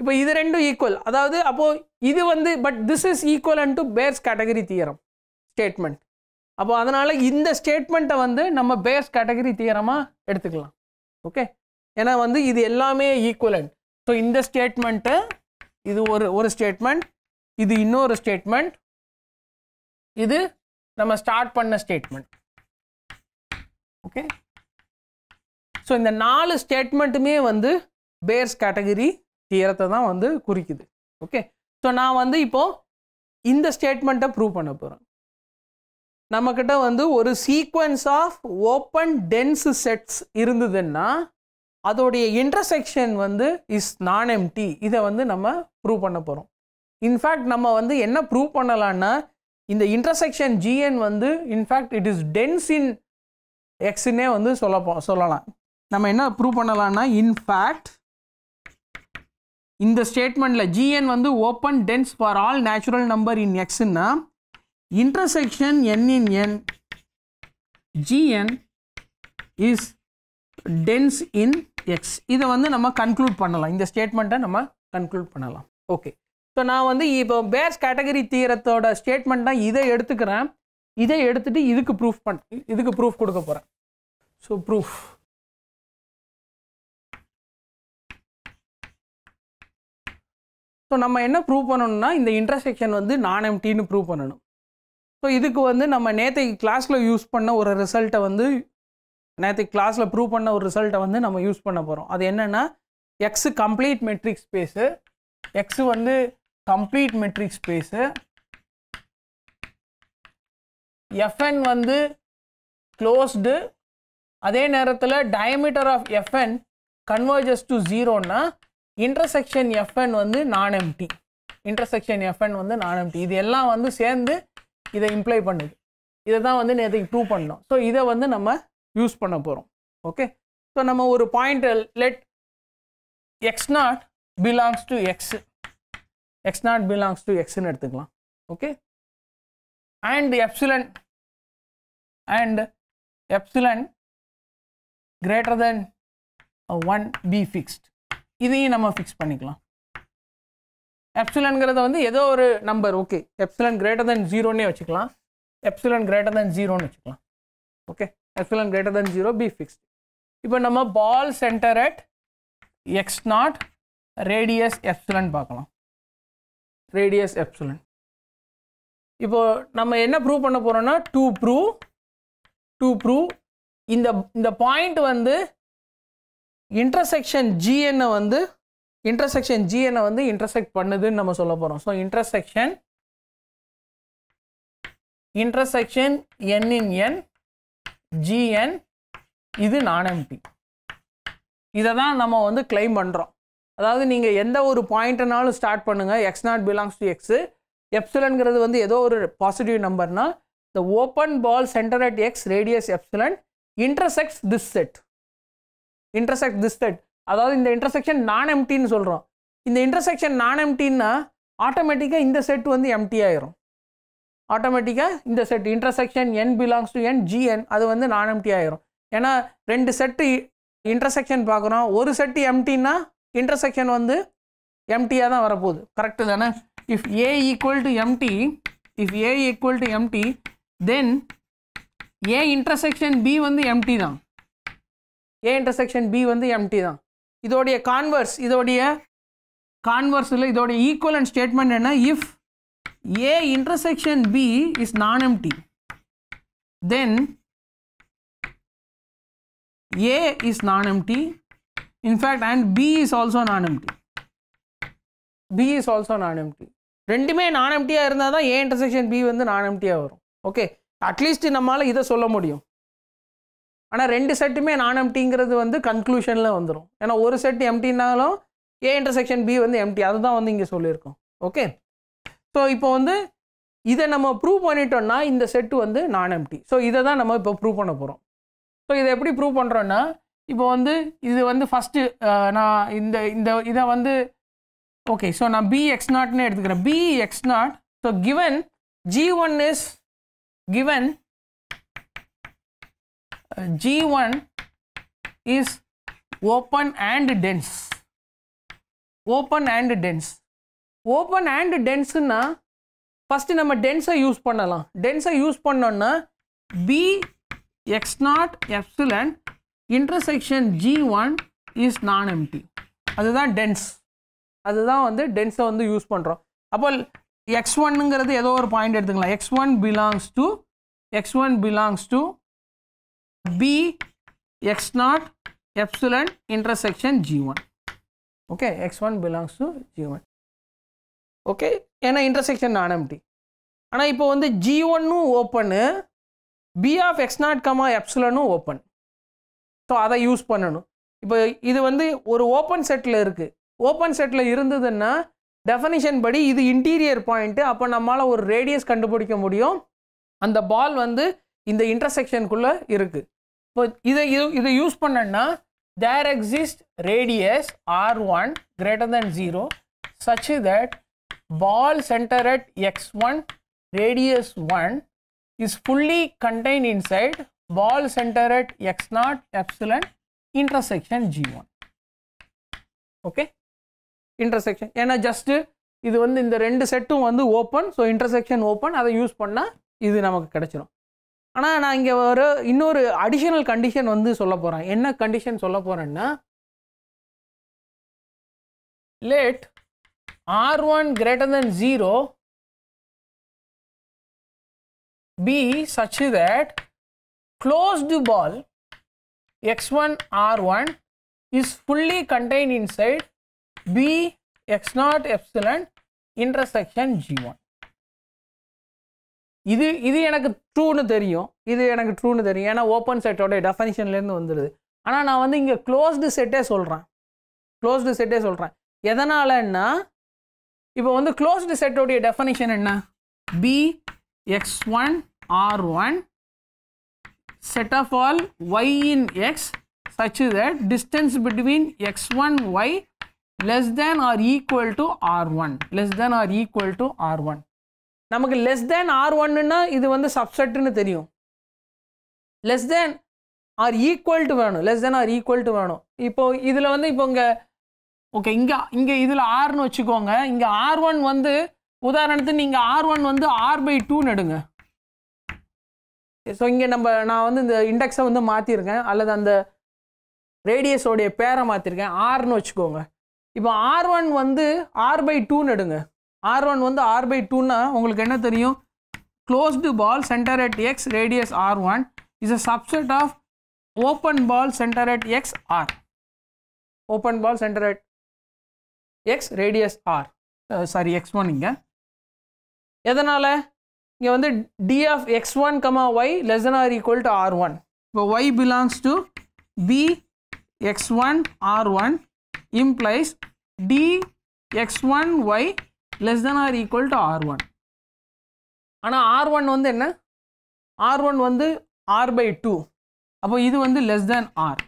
இப்போ இது ரெண்டும் ஈக்குவல் அதாவது அப்போது இது வந்து but this is equal and to Baire's category theorem statement அப்போ அதனால் இந்த ஸ்டேட்மெண்ட்டை வந்து நம்ம பேஸ் கேட்டகரி தீரமாக எடுத்துக்கலாம் ஓகே ஏன்னா வந்து இது எல்லாமே ஈக்குவலண்ட் ஸோ இந்த ஸ்டேட்மெண்ட்டு இது ஒரு ஒரு ஸ்டேட்மெண்ட் இது இன்னொரு ஸ்டேட்மெண்ட் இது நம்ம ஸ்டார்ட் பண்ண ஸ்டேட்மெண்ட் ஓகே ஸோ இந்த நாலு ஸ்டேட்மெண்ட்டுமே வந்து பேர்ஸ் கேட்டகரி தீரத்தை தான் வந்து குறிக்குது ஓகே ஸோ நான் வந்து இப்போது இந்த ஸ்டேட்மெண்ட்டை ப்ரூவ் பண்ண போகிறேன் நம்மக்கிட்ட வந்து ஒரு sequence of open dense sets இருந்ததுன்னா அதோடைய இன்டர்செக்ஷன் வந்து இஸ் நான் எம்டி இதை வந்து நம்ம ப்ரூவ் பண்ண போகிறோம் இன்ஃபேக்ட் நம்ம வந்து என்ன ப்ரூவ் பண்ணலான்னா இந்த இன்டர்செக்ஷன் ஜிஎன் வந்து in fact it is dense in எக்ஸ்னே வந்து சொல்ல சொல்லலாம் நம்ம என்ன ப்ரூவ் பண்ணலான்னா இன்ஃபேக்ட் இந்த ஸ்டேட்மெண்ட்டில் ஜிஎன் வந்து open dense for all natural number in எக்ஸ்ன்னா intersection n in n gn is dense in x இதை வந்து நம்ம கன்க்ளூட் பண்ணலாம் இந்த ஸ்டேட்மெண்ட்டை நம்ம கன்க்ளூட் பண்ணலாம் ஓகே ஸோ நான் வந்து இப்போ பேர்ஸ் கேட்டகரி தீரத்தோட statement தான் இதை எடுத்துக்கிறேன் இதை எடுத்துட்டு இதுக்கு ப்ரூஃப் பண் இதுக்கு ப்ரூஃப் கொடுக்க போகிறேன் ஸோ ப்ரூஃப் ஸோ நம்ம என்ன ப்ரூவ் பண்ணணும்னா இந்த இன்டர்செக்ஷன் வந்து நான் எம்டின்னு ப்ரூவ் பண்ணணும் ஸோ இதுக்கு வந்து நம்ம நேற்றைக்கு கிளாஸில் யூஸ் பண்ண ஒரு ரிசல்ட்டை வந்து நேற்றைக்கு கிளாஸில் ப்ரூவ் பண்ண ஒரு ரிசல்ட்டை வந்து நம்ம யூஸ் பண்ண போகிறோம் அது என்னென்னா X complete metric space X வந்து கம்ப்ளீட் மெட்ரிக் ஸ்பேஸு எஃப்என் வந்து க்ளோஸ்டு அதே நேரத்தில் diameter of F N converges to ஜீரோன்னா இன்டர்செக்ஷன் எஃப்என் வந்து நான் எம்டி இன்டர்செக்ஷன் எஃப்என் வந்து நான் எம்டி இது எல்லாம் வந்து சேர்ந்து இதை இம்ப்ளை பண்ணுது இதை தான் வந்து நேற்றுக்கு ப்ரூவ் பண்ணோம் ஸோ இதை வந்து நம்ம யூஸ் பண்ண போகிறோம் ஓகே ஸோ நம்ம ஒரு point let X not belongs to X X not belongs to எக்ஸ்ன்னு எடுத்துக்கலாம் okay and epsilon and epsilon greater than one be fixed இதையும் நம்ம ஃபிக்ஸ் பண்ணிக்கலாம் எப்சிலன்கிறத வந்து ஏதோ ஒரு number okay epsilon greater than ஜீரோன்னே வச்சுக்கலாம் எப்சிலன் கிரேட்டர் தேன் ஜீரோன்னு வச்சுக்கலாம் okay epsilon greater than zero be fix இப்போ நம்ம ball centre at X not radius epsilon பார்க்கலாம் ரேடியஸ் எப்சிலன் இப்போ நம்ம என்ன ப்ரூவ் பண்ண போகிறோம்னா டூ ப்ரூவ் டூ ப்ரூவ் இந்த இந்த பாயிண்ட் வந்து இன்டர்செக்ஷன் ஜிஎன்னை வந்து இன்டர்செக்ஷன் என்ன வந்து இன்டர்செக்ட் பண்ணுதுன்னு நம்ம சொல்ல போகிறோம் so intersection intersection N in N GN இது நான் எம்டி இதை தான் நம்ம வந்து கிளைம் பண்ணுறோம் அதாவது நீங்கள் எந்த ஒரு பாயிண்ட்னாலும் ஸ்டார்ட் பண்ணுங்கள் X not belongs to X எப்சிலன்கிறது வந்து ஏதோ ஒரு பாசிட்டிவ் நம்பர்னால் the open ball centre at X radius epsilon intersects this set intersect this set அதாவது இந்த இன்டர்செக்ஷன் நான் எம்டின்னு சொல்கிறோம் இந்த இன்டர்செக்ஷன் நான் எம்டின்னா ஆட்டோமேட்டிக்காக இந்த செட் வந்து எம்டி ஆயிரும் ஆட்டோமேட்டிக்காக இந்த set intersection N belongs to N G N அது வந்து நான் எம்டி ஆயிரும் ஏன்னா ரெண்டு செட்டு இன்டர்செக்ஷன் பார்க்குறோம் ஒரு செட்டு எம்டின்னா இன்டர்செக்ஷன் வந்து எம்டியாக தான் வரப்போகுது கரெக்டு தானே if A equal to empty if A equal to empty then A intersection B வந்து எம்டி தான் ஏ இன்டர்செக்ஷன் பி வந்து எம்டி தான் இதோடைய கான்வர்ஸ் இதோடைய கான்வர்ஸில் இதோடைய ஈக்குவலன் ஸ்டேட்மெண்ட் என்ன if A intersection B is non empty then A is non empty in fact and B is also non empty B is also non empty ரெண்டுமே நான் எம்டியாக இருந்தால் தான் ஏ இன்டர்செக்ஷன் பி வந்து நான் எம்டியாக வரும் ஓகே அட்லீஸ்ட் நம்மளால் இதை சொல்ல முடியும் ஆனால் ரெண்டு செட்டுமே நான் எம்டிங்கிறது வந்து கன்க்ளூஷனில் வந்துடும் ஏன்னா ஒரு செட் எம்டினாலும் ஏ இன்டர்செக்ஷன் பி வந்து எம்டி அதுதான் வந்து இங்கே சொல்லியிருக்கோம் ஓகே ஸோ இப்போ வந்து இதை நம்ம ப்ரூவ் பண்ணிட்டோம்னா இந்த செட்டு வந்து நான் எம்டி ஸோ இதை தான் நம்ம இப்போ ப்ரூவ் பண்ண போகிறோம் ஸோ இதை எப்படி ப்ரூவ் பண்ணுறோன்னா இப்போ வந்து இது வந்து ஃபஸ்ட்டு நான் இந்த இந்த இதை வந்து ஓகே ஸோ நான் பி எக்ஸ் நாட்னே எடுத்துக்கிறேன் B X not so given G one is given G1 is open and dense. Open and dense. Open and dense னா ஃபஸ்ட்டு நம்ம டென்ஸை யூஸ் பண்ணலாம் டென்ஸை யூஸ் பண்ணோன்னா B X naught epsilon intersection G one is non empty அதுதான் டென்ஸ் அதுதான் வந்து டென்ஸை வந்து யூஸ் பண்ணுறோம் அப்போ எக்ஸ் ஒன்னுங்கிறது ஏதோ ஒரு பாயிண்ட் எடுத்துக்கலாம் x one belongs to x one belongs to B x naught epsilon intersection G1. Okay, x1 belongs to G1. Okay ஏன்னா இன்டர்செக்ஷன் நான் எம்டி ஆனால் இப்போ வந்து ஜி ஒன்னும் open B of x naught comma எப்சுலனும் ஓப்பன் ஸோ அதை யூஸ் பண்ணணும் இப்போ இது வந்து ஒரு ஓப்பன் செட்டில் இருக்குது ஓப்பன் செட்டில் இருந்ததுன்னா டெஃபனிஷன் படி இது இன்டீரியர் பாயிண்ட்டு அப்போ நம்மளால் ஒரு ரேடியஸ் கண்டுபிடிக்க முடியும் அந்த பால் வந்து இந்த இன்டர்செக்ஷனுக்குள்ளே இருக்குது இப்போ இதை இது இதை யூஸ் பண்ணேன்னா there exist radius r one greater than zero such that ball center at x1 radius 1 is fully contained inside ball center at x0 epsilon intersection g1 okay intersection ஏன்னா just இது வந்து இந்த ரெண்டு செட்டும் வந்து ஓப்பன் ஸோ இன்டர்செக்ஷன் ஓப்பன் அதை யூஸ் பண்ணால் இது நமக்கு கிடைச்சிடும் ஆனால் நான் இங்கே ஒரு இன்னொரு அடிஷனல் கண்டிஷன் வந்து சொல்ல போகிறேன் என்ன கண்டிஷன் சொல்ல போகிறேன்னா let r one greater than zero be such that closed ball x one r one is fully contain inside B X naught epsilon intersection G one இது இது எனக்கு ட்ரூன்னு தெரியும் இது எனக்கு ட்ரூன்னு தெரியும் ஏன்னா ஓப்பன் செட்டோடைய டெஃபனிஷன்லேருந்து வந்துடுது ஆனால் நான் வந்து இங்கே க்ளோஸ்டு செட்டே சொல்கிறேன் க்ளோஸ்டு செட்டே சொல்கிறேன் எதனாலன்னா இப்போ வந்து க்ளோஸ்டு செட்டோடைய டெஃபனிஷன் என்ன B x one r one set of set of x such the distance between x one y less than or equal to r one less than or equal to r one நமக்கு லெஸ் தேன் ஆர் ஒன்னுன்னா இது வந்து சப்செட்டுன்னு தெரியும் less than or equal to வேணும் less than or equal to வேணும் இப்போ இதில் வந்து இப்போ இங்கே ஓகே இங்கே இங்கே இதில் ஆர்னு வச்சுக்கோங்க இங்கே ஆர் ஒன் வந்து உதாரணத்துக்கு நீங்கள் ஆர் ஒன் வந்து ஆர் பை டூன்னு எடுங்க ஸோ இங்கே நம்ம நான் வந்து இந்த இண்டெக்ஸை வந்து மாற்றிருக்கேன் அல்லது அந்த ரேடியஸோடைய பேரை மாற்றிருக்கேன் ஆர்னு வச்சுக்கோங்க இப்போ ஆர் ஒன் வந்து ஆர் பை டூன்னு எடுங்க ஆர் ஒன் வந்து ஆர் பை டூன்னா உங்களுக்கு என்ன தெரியும் closed ball centre at X radius r one is a subset of open ball centre at x r open ball centre at X radius r sorry x one இங்கே எதனால் இங்கே வந்து d of x one comma y less than or equal to r one இப்போ y belongs to B x one r one implies d x one y less than or equal to r one ஆனால் ஆர் ஒன் வந்து என்ன ஆர் ஒன் வந்து ஆர் பை டூ அப்போ இது வந்து லெஸ் தேன் ஆர்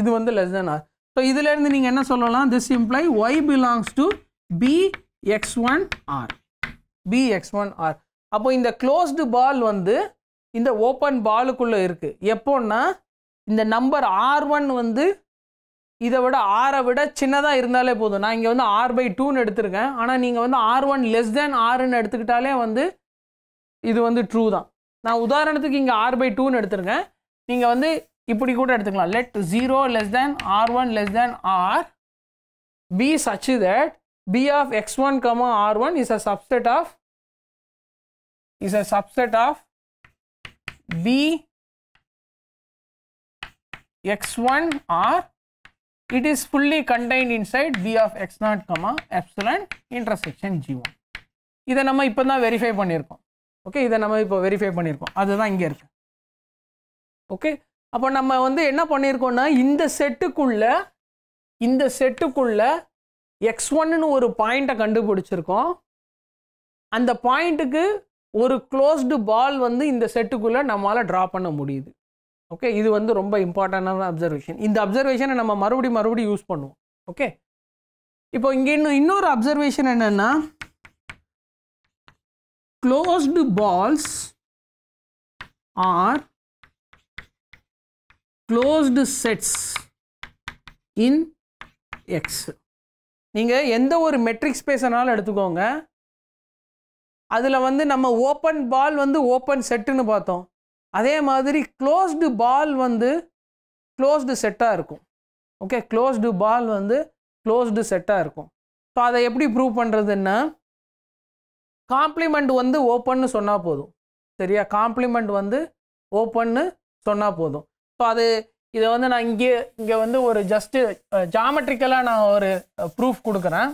இது வந்து லெஸ் தேன் ஆர் ஸோ இதுலேருந்து நீங்கள் என்ன சொல்லலாம் this imply y belongs to B x one r B x one r அப்போ இந்த க்ளோஸ்டு பால் வந்து இந்த ஓப்பன் பாலுக்குள்ளே இருக்குது எப்போன்னா இந்த நம்பர் ஆர் ஒன் வந்து இதை விட ஆரை விட சின்னதாக இருந்தாலே போதும் நான் இங்கே வந்து ஆர் பை டூன்னு எடுத்திருக்கேன் ஆனால் நீங்கள் வந்து ஆர் ஒன் லெஸ் தேன் ஆறுன்னு எடுத்துக்கிட்டாலே வந்து இது வந்து ட்ரூ தான் நான் உதாரணத்துக்கு இங்கே ஆர் பை டூன்னு எடுத்திருக்கேன் நீங்கள் வந்து இப்படி கூட எடுத்துக்கலாம் let zero less than r one less than r be such that B of x one comma r one is a subset of is a subset of B x one r It is fully contained inside V of x0, epsilon intersection g1. இதை நம்ம இப்போ தான் வெரிஃபை பண்ணியிருக்கோம் ஓகே இதை நம்ம இப்போ வெரிஃபை பண்ணியிருக்கோம் அதுதான் இங்கே இருக்கு ஓகே அப்போ நம்ம வந்து என்ன பண்ணியிருக்கோம்னா இந்த செட்டுக்குள்ள இந்த செட்டுக்குள்ள எக்ஸ் ஒன்னு ஒரு பாயிண்ட்டை கண்டுபிடிச்சிருக்கோம் அந்த பாயிண்ட்டுக்கு ஒரு க்ளோஸ்டு பால் வந்து இந்த செட்டுக்குள்ளே நம்மளால் ட்ரா பண்ண முடியுது ஓகே இது வந்து ரொம்ப இம்பார்ட்டண்டான அப்சர்வேஷன் இந்த அப்சர்வேஷனை நம்ம மறுபடி மறுபடியும் யூஸ் பண்ணுவோம் ஓகே இப்போ இங்கே இன்னும் இன்னொரு அப்சர்வேஷன் என்னென்னா closed balls are closed sets in x நீங்கள் எந்த ஒரு மெட்ரிக் ஸ்பேஸனாலும் எடுத்துக்கோங்க அதில் வந்து நம்ம ஓப்பன் பால் வந்து ஓப்பன் செட்டுன்னு பார்த்தோம் அதே மாதிரி க்ளோஸ்டு பால் வந்து க்ளோஸ்டு செட்டாக இருக்கும் ஓகே க்ளோஸ்டு பால் வந்து க்ளோஸ்டு செட்டாக இருக்கும் ஸோ அதை எப்படி ப்ரூவ் பண்ணுறதுன்னா காம்ப்ளிமெண்ட் வந்து ஓப்பன்னு சொன்னால் போதும் சரியா காம்ப்ளிமெண்ட் வந்து ஓப்பன்னு சொன்னால் போதும் ஸோ அது இதை வந்து நான் இங்கே இங்கே வந்து ஒரு ஜஸ்ட்டு ஜாமெட்ரிக்கலாக நான் ஒரு ப்ரூஃப் கொடுக்குறேன்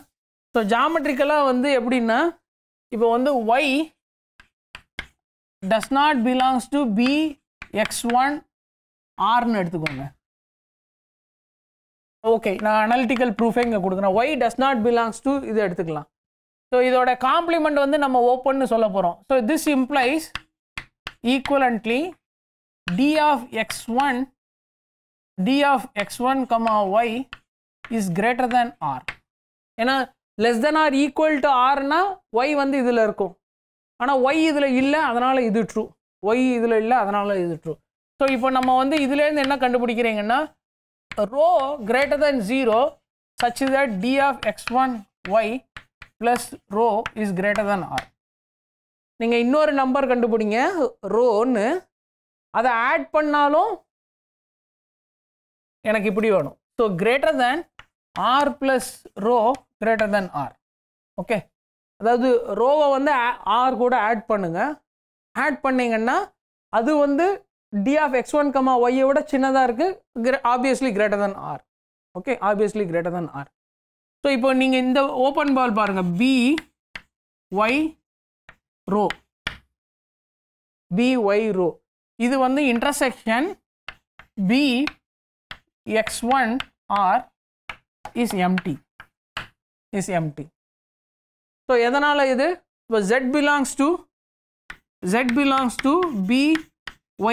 ஸோ ஜாமெட்ரிக்கலாக வந்து எப்படின்னா இப்போ வந்து y does not belongs to B x one ஆர்னு எடுத்துக்கோங்க ஓகே நான் அனலிட்டிக்கல் ப்ரூஃபே இங்கே கொடுக்குறேன் y does not belongs to இது எடுத்துக்கலாம் ஸோ இதோட காம்ப்ளிமெண்ட் வந்து நம்ம ஓப்பன் சொல்ல போகிறோம் so this implies equivalently d of x one d of x one comma y is greater than r ஏன்னா less than or equal to ஆர்னா ஒய் வந்து இதில் இருக்கும் ஆனால் ஒய் இதில் இல்லை அதனால் இது ட்ரூ ஒய் இதில் இல்லை அதனால் இது ட்ரூ ஸோ இப்போ நம்ம வந்து இதுலேருந்து என்ன கண்டுபிடிக்கிறீங்கன்னா rho greater than zero such that d of x one y plus rho is greater than r நீங்கள் இன்னொரு நம்பர் கண்டுபிடிங்க ரோன்னு அதை ஆட் பண்ணாலும் எனக்கு இப்படி வேணும் so greater than r plus rho greater than r okay அதாவது ரோவை வந்து ஆர் கூட ஆட் பண்ணுங்கள் ஆட் பண்ணிங்கன்னா அது வந்து d of x one comma ஒய்யை விட சின்னதாக இருக்குது obviously greater than r okay obviously greater than r so இப்போ நீங்கள் இந்த ஓப்பன் பால் பாருங்கள் B y rho B y rho இது வந்து intersection B x one r is empty is empty so எதனால் இது இப்போ Z belongs to Z belongs to B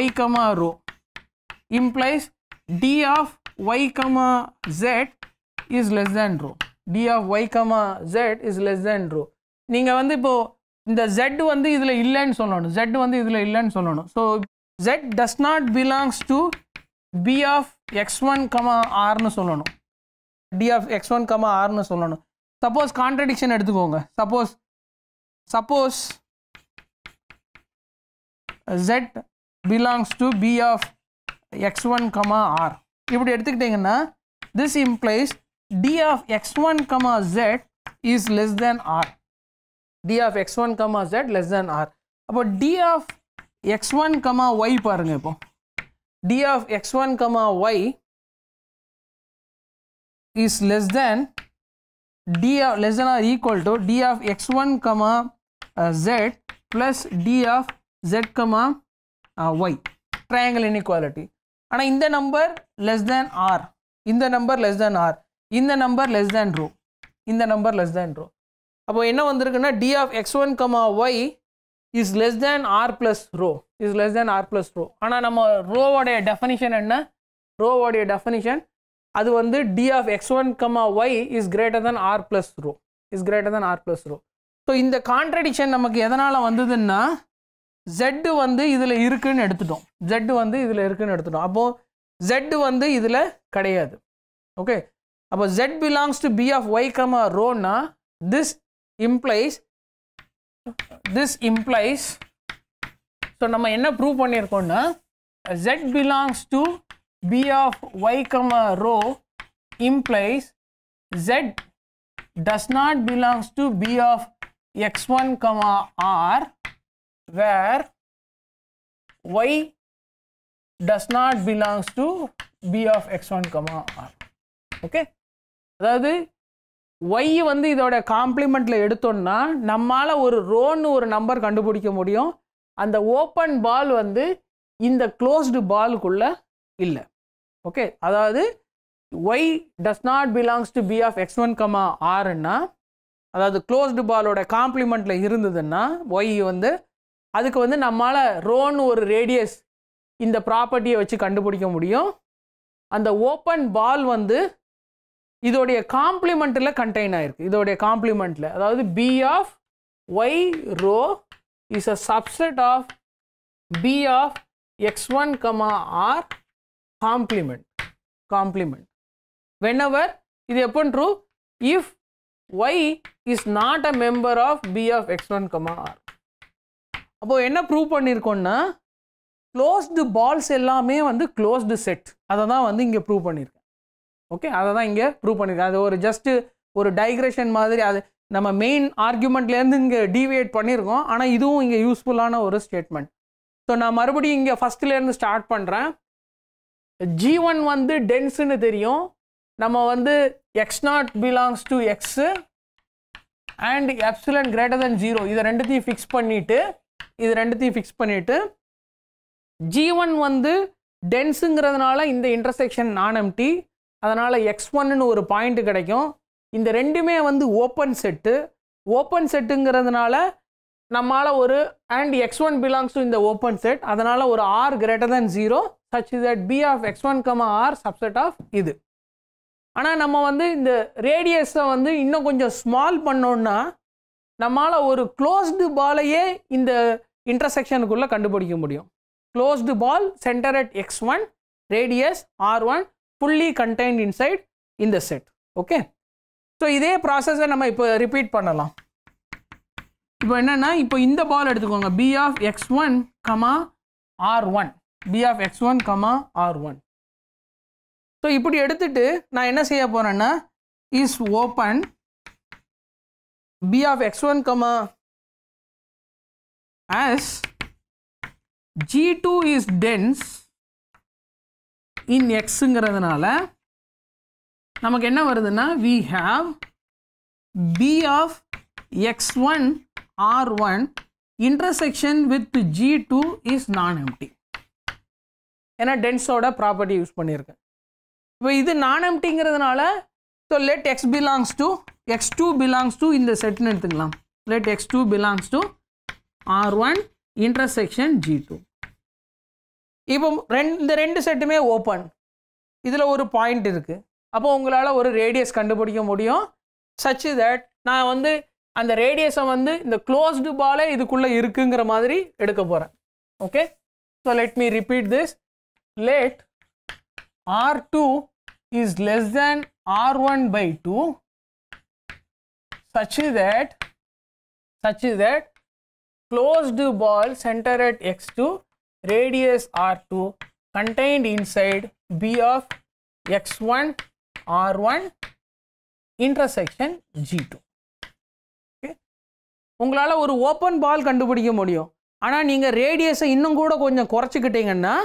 Y comma rho implies d of y comma z is less than rho d of y comma z is less than rho நீங்கள் வந்து இப்போ இந்த z வந்து இதில் இல்லைன்னு சொல்லணும் z வந்து இதில் இல்லைன்னு சொல்லணும் so z does not belongs to b of x1 comma rனு சொல்லணும் d of x1 comma rனு சொல்லணும் சப்போஸ் கான்ட்ரடிக்ஷன் எடுத்துக்கோங்க suppose suppose z belongs to B of x one comma r இப்படி எடுத்துக்கிட்டிங்கன்னா this implies d of x one comma z is less than r d of x one comma z less than r அப்போ d of x one comma y பாருங்கள் இப்போ d of x one comma y is less than d of less than or equal to d of x1 comma uh, z plus d of z comma uh, y triangle inequality ஆனால் இந்த நம்பர் லெஸ் தேன் ஆர் இந்த நம்பர் லெஸ் தேன் ஆர் இந்த நம்பர் லெஸ் தேன் ரோ இந்த நம்பர் லெஸ் தேன் ரோ அப்போ என்ன வந்திருக்குன்னா d of x one comma y is less than r plus rho is less than r plus rho ஆனால் நம்ம ரோவோடைய டெஃபனிஷன் என்ன ரோவோடைய டெஃபனிஷன் அது வந்து d of x one comma y is greater than r plus rho is greater than r plus row so இந்த கான்ட்ரடிக்ஷன் நமக்கு எதனால் வந்ததுன்னா ஜெட்டு வந்து இதில் இருக்குன்னு எடுத்துட்டோம் ஜெட்டு வந்து இதில் இருக்குன்னு எடுத்துட்டோம் அப்போது ஜெட்டு வந்து இதில் கிடையாது ஓகே அப்போ z belongs to B of y comma ரோன்னா this implies this implies so நம்ம என்ன ப்ரூவ் பண்ணியிருக்கோம்னா z belongs to b of y comma rho implies z does not belongs to b of x1 comma r where y does not belongs to b of x1 comma r okay அதாவது y வந்து இதோட காம்ப்ளிமெண்ட்ல எடுத்தோம்னா நம்மால ஒரு ரோன்னு ஒரு நம்பர் கண்டுபிடிக்க முடியும் அந்த ஓப்பன் பால் வந்து இந்த க்ளோஸ்டு பாலுக்குள்ள இல்லை ஓகே அதாவது y does not belongs to B of x one comma ஆறுன்னா அதாவது க்ளோஸ்டு பாலோட காம்ப்ளிமெண்ட்டில் இருந்ததுன்னா ஒய் வந்து அதுக்கு வந்து நம்மளால் ரோன்னு ஒரு ரேடியஸ் இந்த ப்ராப்பர்ட்டியை வச்சு கண்டுபிடிக்க முடியும் அந்த ஓப்பன் பால் வந்து இதோடைய காம்ப்ளிமெண்ட்டில் கண்டெயின் ஆகிருக்கு இதோடைய காம்ப்ளிமெண்ட்டில் அதாவது B of y rho is a subset of B of x one comma r complement complement whenever இது எப்போன்னு true if y is not a member of b of x1 comma r அப்போ என்ன ப்ரூவ் பண்ணியிருக்கோம்னா க்ளோஸ்டு பால்ஸ் எல்லாமே வந்து க்ளோஸ்டு செட் அதை தான் வந்து இங்கே ப்ரூவ் பண்ணியிருக்கேன் ஓகே அதை தான் இங்கே ப்ரூவ் பண்ணியிருக்கேன் அது ஒரு ஜஸ்ட்டு ஒரு டைக்ரேஷன் மாதிரி அது நம்ம மெயின் ஆர்குமெண்ட்லேருந்து இங்கே டிவியேட் பண்ணியிருக்கோம் ஆனால் இதுவும் இங்கே யூஸ்ஃபுல்லான ஒரு ஸ்டேட்மெண்ட் ஸோ நான் மறுபடியும் இங்கே ஃபஸ்ட்டுலேருந்து ஸ்டார்ட் பண்ணுறேன் ஜி ஒன் வந்து டென்ஸுன்னு தெரியும் நம்ம வந்து x not belongs to x and epsilon greater than zero இதை ரெண்டுத்தையும் ஃபிக்ஸ் பண்ணிவிட்டு இது ரெண்டுத்தையும் ஃபிக்ஸ் பண்ணிவிட்டு ஜி ஒன் வந்து டென்ஸுங்கிறதுனால இந்த இன்டர்செக்ஷன் நான் எம்டி அதனால் எக்ஸ் ஒன்னு ஒரு பாயிண்ட் கிடைக்கும் இந்த ரெண்டுமே வந்து ஓப்பன் செட்டு ஓப்பன் செட்டுங்கிறதுனால நம்மளால் ஒரு and x one belongs to இந்த ஓப்பன் செட் அதனால் ஒரு r greater than zero such that b of x1 comma r subset of இது ஆனால் நம்ம வந்து இந்த ரேடியஸை வந்து இன்னும் கொஞ்சம் ஸ்மால் பண்ணோன்னா நம்மளால் ஒரு க்ளோஸ்டு பாலையே இந்த இன்டர்செக்ஷனுக்குள்ளே கண்டுபிடிக்க முடியும் closed ball centre at x one radius r one fully contain inside இந்த செட் ஓகே ஸோ இதே ப்ராசஸை நம்ம இப்போ ரிப்பீட் பண்ணலாம் இப்போ என்னென்னா இப்போ இந்த பால் எடுத்துக்கோங்க B of x one comma r one B of x one comma r one so இப்படி எடுத்துட்டு நான் என்ன செய்ய போகிறேன்னா is open B of x one comma as G two is dense in எக்ஸுங்கிறதுனால நமக்கு என்ன வருதுன்னா we have B of x one r one intersection with G two is non empty ஏன்னா டென்ஸோட ப்ராப்பர்ட்டி யூஸ் பண்ணியிருக்கேன் இப்போ இது நான் எம்டிங்கிறதுனால so let x belongs to x two belongs to இந்த செட்னு எடுத்துக்கலாம் let x two belongs to r one intersection G two இப்போ ரெண்டு இந்த ரெண்டு செட்டுமே ஓப்பன் இதில் ஒரு பாயிண்ட் இருக்குது அப்போ உங்களால் ஒரு ரேடியஸ் கண்டுபிடிக்க முடியும் சச் தட் நான் வந்து அந்த ரேடியஸை வந்து இந்த க்ளோஸ்டு பாலே இதுக்குள்ளே இருக்குங்கிற மாதிரி எடுக்க போகிறேன் okay so let me repeat this let R2 is less than R1 by 2 such is that such is that closed ball center at x2 radius R2 contained inside B of x1 R1 intersection G2 okay உங்களால ஒரு ஓபன் பால் கண்டுபிடிக்க முடியும் ஆனா நீங்க ரேடியஸை இன்னும் கூட கொஞ்சம் குறைச்சிக்கிட்டீங்கன்னா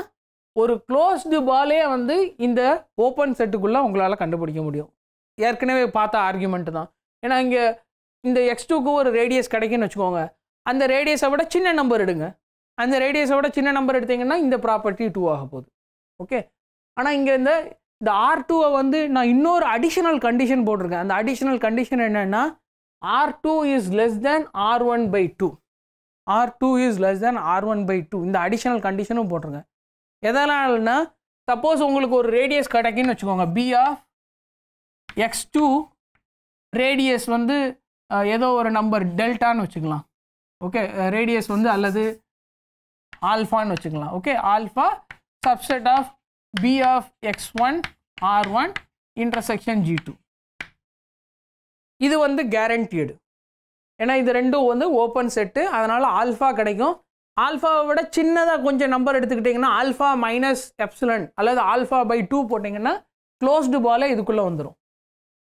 ஒரு க்ளோஸ்டு பாலே வந்து இந்த ஓப்பன் செட்டுக்குள்ளே உங்களால் கண்டுபிடிக்க முடியும் ஏற்கனவே பார்த்த ஆர்கியூமெண்ட்டு தான் ஏன்னா இங்கே இந்த எக்ஸ் டூக்கு ஒரு ரேடியஸ் கிடைக்குன்னு வச்சுக்கோங்க அந்த ரேடியஸை விட சின்ன நம்பர் எடுங்க அந்த ரேடியஸை விட சின்ன நம்பர் எடுத்திங்கன்னா இந்த ப்ராப்பர்ட்டி டூ ஆக போகுது ஓகே ஆனால் இங்கே இந்த இந்த ஆர் டூவை வந்து நான் இன்னொரு அடிஷனல் கண்டிஷன் போட்டிருக்கேன் அந்த அடிஷனல் கண்டிஷன் என்னென்னா r two is less than r one by two r two is less than r one by two இந்த அடிஷனல் கண்டிஷனும் போட்டிருக்கேன் எதனால்னா சப்போஸ் உங்களுக்கு ஒரு ரேடியஸ் கிடைக்குன்னு வச்சுக்கோங்க B of x two radius வந்து ஏதோ ஒரு நம்பர் டெல்டான்னு வச்சுக்கலாம் ஓகே ரேடியஸ் வந்து அல்லது ஆல்ஃபான்னு வச்சுக்கலாம் okay alpha subset of B of x one r one intersection G two இது வந்து கேரண்டியடு ஏன்னா இது ரெண்டும் வந்து ஓப்பன் செட்டு அதனால் ஆல்ஃபா கிடைக்கும் ஆல்ஃபாவை விட சின்னதாக கொஞ்சம் நம்பர் எடுத்துக்கிட்டிங்கன்னா ஆல்ஃபா மைனஸ் எப்சிலன் அல்லது ஆல்ஃபா பை டூ போட்டிங்கன்னா க்ளோஸ்டு பாலே இதுக்குள்ளே வந்துடும்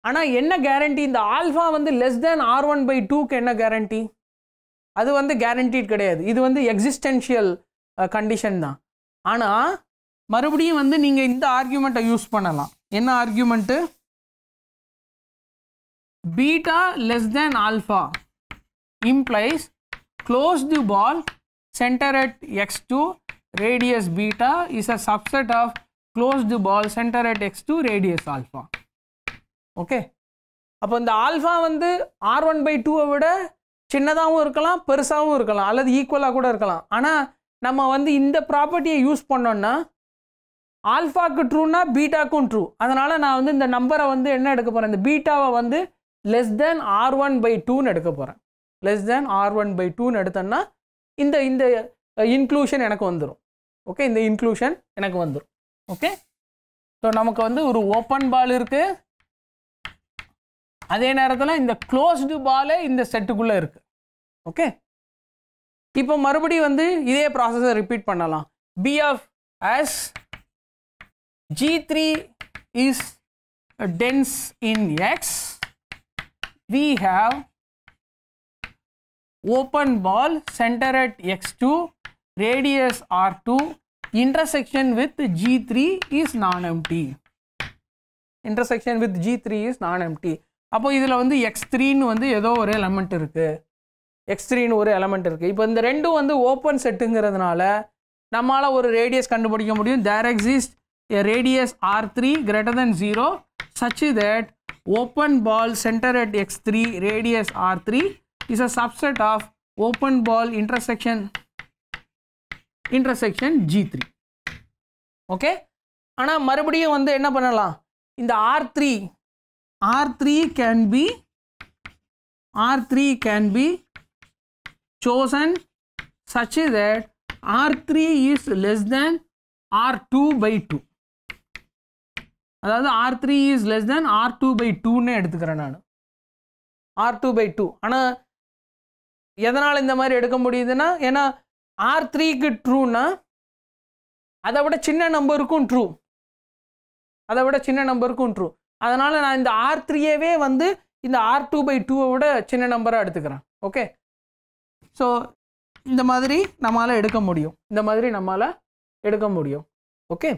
ஆனால் என்ன கேரண்டி இந்த ஆல்ஃபா வந்து less than r one by டூக்கு என்ன கேரண்டி அது வந்து கேரண்டீட் கிடையாது இது வந்து எக்ஸிஸ்டென்ஷியல் கண்டிஷன் தான் ஆனால் மறுபடியும் வந்து நீங்கள் இந்த ஆர்கியூமெண்ட்டை யூஸ் பண்ணலாம் என்ன argument beta less than alpha implies closed ball center at x2 radius beta is a subset of closed ball center at x2 radius alpha. Okay. அப்போ இந்த ஆல்ஃபா வந்து ஆர் ஒன் பை டூவை விட சின்னதாகவும் இருக்கலாம் பெருசாகவும் இருக்கலாம் அல்லது ஈக்குவலாக கூட இருக்கலாம் ஆனால் நம்ம வந்து இந்த ப்ராப்பர்ட்டியை யூஸ் பண்ணோன்னா ஆல்ஃபாக்கு ட்ரூனா பீட்டாக்கும் ட்ரூ அதனால் நான் வந்து இந்த நம்பரை வந்து என்ன எடுக்க போகிறேன் இந்த பீட்டாவை வந்து less than r one by டூன்னு எடுக்க போகிறேன் less than r one by டூன்னு எடுத்தேன்னா இந்த இந்த இன்க்ளூஷன் எனக்கு வந்துடும் ஓகே இந்த இன்க்ளூஷன் எனக்கு வந்துடும் ஓகே ஸோ நமக்கு வந்து ஒரு ஓப்பன் பால் இருக்குது அதே நேரத்தில் இந்த க்ளோஸ்டு பாலே இந்த செட்டுக்குள்ளே இருக்குது ஓகே இப்போ மறுபடியும் வந்து இதே ப்ராசஸை ரிப்பீட் பண்ணலாம் B of as G three is dense in x we have open ball center at x2 radius r2 intersection with g3 is non empty intersection with g3 is non empty அப்போ இதில் வந்து x3 த்ரீன்னு வந்து ஏதோ ஒரு எலமெண்ட் இருக்கு x3 ன்னு ஒரு எலமெண்ட் இருக்கு இப்போ இந்த ரெண்டும் வந்து ஓப்பன் செட்டுங்கிறதுனால நம்மளால் ஒரு ரேடியஸ் கண்டுபிடிக்க முடியும் there exist radius r three greater than zero such that open ball centre at x three radius r three is a subset of open ball intersection intersection G3. Okay. ஆனால் மறுபடியும் வந்து என்ன பண்ணலாம் இந்த R3 R3 can be R3 can be chosen such that R3 is less than R2 by 2 அதாவது R3 is less than R2 by 2 நே எடுத்துக்கிறேன் நான் R2 by 2 ஆனால் எதனால் இந்த மாதிரி எடுக்க முடியுதுன்னா ஏன்னா ஆர் த்ரீக்கு ட்ரூனா அதை விட சின்ன நம்பருக்கும் ட்ரூ அதை விட சின்ன நம்பருக்கும் ட்ரூ அதனால் நான் இந்த ஆர் த்ரீயவே வந்து இந்த ஆர் டூ பை டூவை விட சின்ன நம்பராக எடுத்துக்கிறேன் ஓகே ஸோ இந்த மாதிரி நம்மளால் எடுக்க முடியும் இந்த மாதிரி நம்மளால் எடுக்க முடியும் ஓகே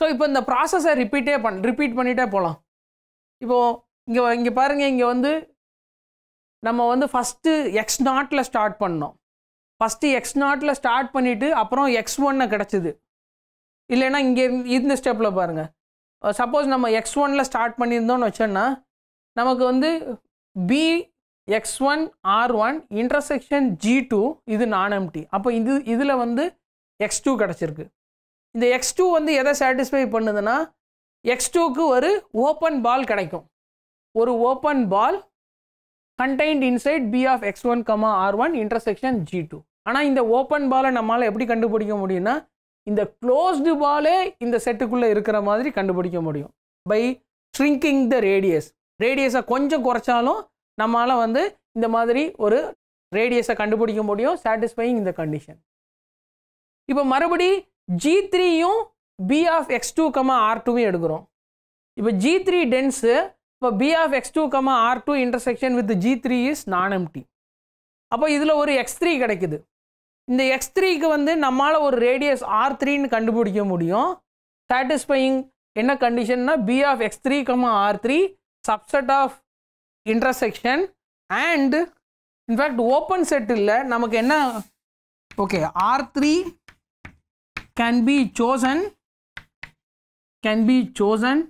ஸோ இப்போ இந்த ப்ராசஸை ரிப்பீட்டே பண் ரிப்பீட் பண்ணிகிட்டே போகலாம் இப்போது இங்கே இங்கே பாருங்கள் இங்கே வந்து நம்ம வந்து ஃபஸ்ட்டு எக்ஸ் நாட்டில் ஸ்டார்ட் பண்ணோம் ஃபஸ்ட்டு எக்ஸ் நாட்டில் ஸ்டார்ட் பண்ணிவிட்டு அப்புறம் எக்ஸ் ஒன்னை கிடச்சிது இல்லைன்னா இங்கே இந்த ஸ்டெப்பில் பாருங்கள் சப்போஸ் நம்ம எக்ஸ் ஒனில் ஸ்டார்ட் பண்ணியிருந்தோம்னு வச்சோன்னா நமக்கு வந்து B x one r one intersection G two இது நான் எம்டி அப்போ இது இதில் வந்து எக்ஸ் டூ கிடச்சிருக்கு இந்த எக்ஸ் டூ வந்து எதை சாட்டிஸ்ஃபை பண்ணுதுன்னா எக்ஸ் டூக்கு ஒரு ஓப்பன் பால் கிடைக்கும் ஒரு open ball contained inside B of x one comma r one G two ஆனால் இந்த ஓப்பன் பாலை நம்மளால் எப்படி கண்டுபிடிக்க முடியும்னா இந்த க்ளோஸ்டு பாலே இந்த செட்டுக்குள்ளே இருக்கிற மாதிரி கண்டுபிடிக்க முடியும் பை shrinking த ரேடியஸ் ரேடியஸை கொஞ்சம் கொரச்சாலும் நம்மளால் வந்து இந்த மாதிரி ஒரு ரேடியஸை கண்டுபிடிக்க முடியும் சாட்டிஸ்ஃபைங் இந்த கண்டிஷன் இப்போ மறுபடி G three B of x two comma r டூவும் எடுக்கிறோம் இப்போ ஜி த்ரீ டென்ஸு இப்போ B of x two comma r two intersection with G three is non empty அப்போ இதில் ஒரு எக்ஸ் த்ரீ கிடைக்குது இந்த எக்ஸ் த்ரீக்கு வந்து நம்மளால் ஒரு ரேடியஸ் ஆர் த்ரீன்னு கண்டுபிடிக்க முடியும் சாட்டிஸ்ஃபையிங் என்ன கண்டிஷன்னா B of x three comma r three subset of intersection and in fact open set இல்லை நமக்கு என்ன okay r three can be chosen can be chosen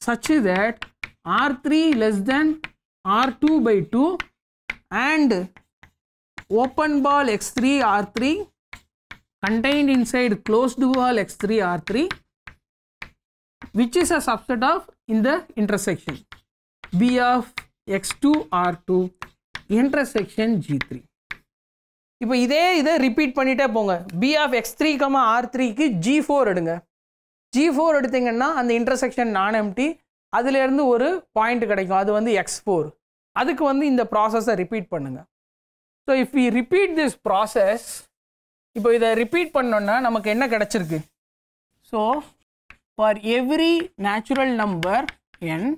such that R3 less than R2 by 2 and open ball X3 R3 contained inside closed ball X3 R3 which is a subset of in the intersection B of X2 R2 intersection G3 இப்போ இதே இதை repeat பண்ணிட்டே போங்க B of X3, R3 இக்கு G4 த்ரீக்கு எடுங்க ஜி ஃபோர் எடுத்தீங்கன்னா அந்த இன்டர்செக்ஷன் நான் எம்டி அதுலேருந்து ஒரு பாயிண்ட் கிடைக்கும் அது வந்து எக்ஸ் ஃபோர் அதுக்கு வந்து இந்த ப்ராசஸை ரிப்பீட் பண்ணுங்கள் so if we repeat this process இப்போ இதை ரிப்பீட் பண்ணோன்னா நமக்கு என்ன கிடச்சிருக்கு so for every natural number n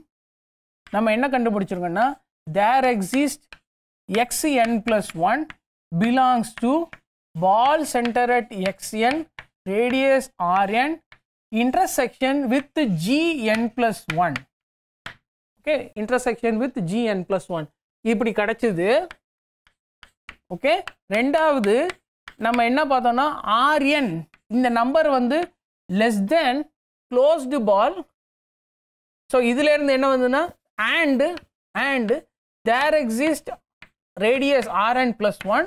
நம்ம என்ன கண்டுபிடிச்சிருக்கோன்னா there exist x n plus one belongs to ball centre at x n radius r n intersection with g n plus 1 okay intersection with g n plus 1 இப்படி கடைச்சுது okay ரெண்டாவது நம்ம என்ன r n இந்த நம்பர் வந்து less than closed ball so இதுலேருந்து என்ன வந்ததுன்னா and and there exist radius r n plus one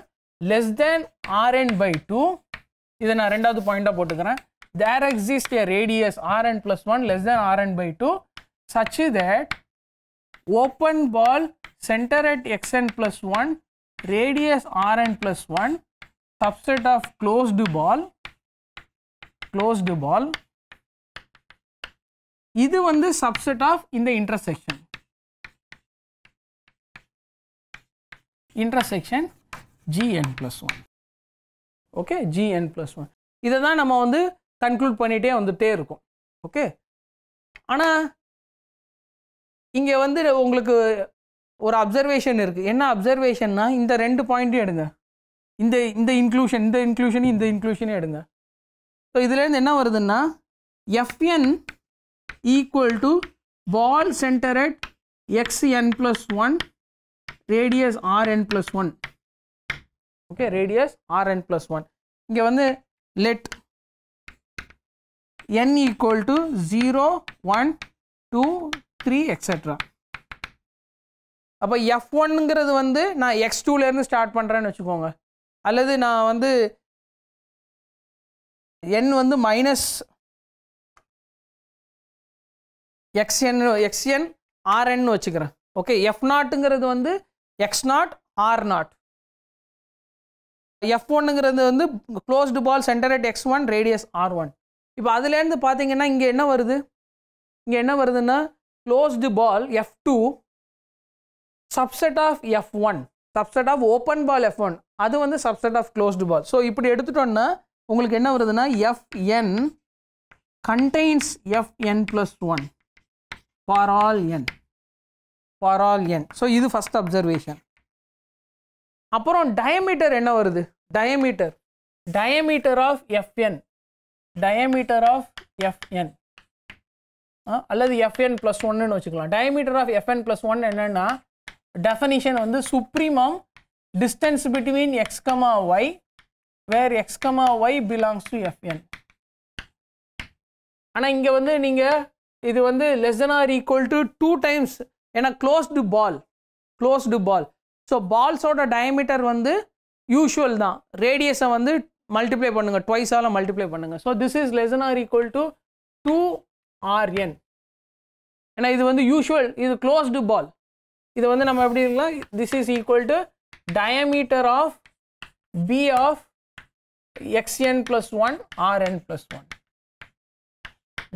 less than r n by two இதை நான் ரெண்டாவது பாயிண்டாக போட்டுக்கிறேன் there exists a radius Rn plus 1 less than Rn by 2 such that open ball center at xn plus 1 radius Rn plus 1 subset of closed ball closed ball இது வந்து subset of இந்த intersection intersection gn plus 1 okay gn plus 1 இதுதான் நம்ம வந்து கன்க்ளூட் பண்ணிகிட்டே வந்துகிட்டே இருக்கும் ஓகே ஆனால் இங்கே வந்து உங்களுக்கு ஒரு அப்சர்வேஷன் இருக்குது என்ன அப்சர்வேஷன்னா இந்த ரெண்டு பாயிண்ட்டும் எடுங்க இந்த இந்த இன்க்ளூஷன் இந்த இன்க்ளூஷனும் இந்த இன்க்ளூஷனையும் எடுங்க ஸோ இதுலேருந்து என்ன வருதுன்னா F n equal to ball centre at x n plus one radius r n plus one okay radius r n plus one இங்கே வந்து let n equal to 0, 1, 2, 3 etc. அப்போ F1ங்கிறது வந்து நான் X2லேருந்து ஸ்டார்ட் பண்ணுறேன்னு வச்சுக்கோங்க அல்லது நான் வந்து n வந்து மைனஸ் xn xn rn வச்சுக்கிறேன் ஓகே எஃப் நாட்டுங்கிறது வந்து x naught r naught F ஒன்னுங்கிறது வந்து closed ball centre at x one radius r one இப்போ அதுலேருந்து பார்த்தீங்கன்னா இங்கே என்ன வருது இங்கே என்ன வருதுன்னா closed ball F two subset of F one subset of open ball F one அது வந்து subset of closed ball so இப்படி எடுத்துட்டோன்னா உங்களுக்கு என்ன வருதுன்னா F n contains F n plus one for all n for all n so இது ஃபஸ்ட் அப்சர்வேஷன் அப்புறம் டயமீட்டர் என்ன வருது diameter of F n diameter of fn அல்லது fn plus 1ன்னு வச்சுக்கலாம் diameter of fn plus 1 என்னன்னா definition வந்து supremum distance between x, y where x, y belongs to fn ஆனால் இங்கே வந்து நீங்கள் இது வந்து less than or equal to two times ஏன்னா closed ball closed ball so பால்ஸோட டயமீட்டர் வந்து யூஷுவல் தான் ரேடியஸை வந்து மல்டிப்ளை பண்ணுங்கள் ட்வைஸால் மல்டிப்ளை பண்ணுங்க so this is less than or equal to two r n ஏன்னா இது வந்து யூஷுவல் இது க்ளோஸ்டு பால் இது வந்து நம்ம எப்படி இருக்கலாம் this is equal to diameter of B of xn plus 1 rn plus one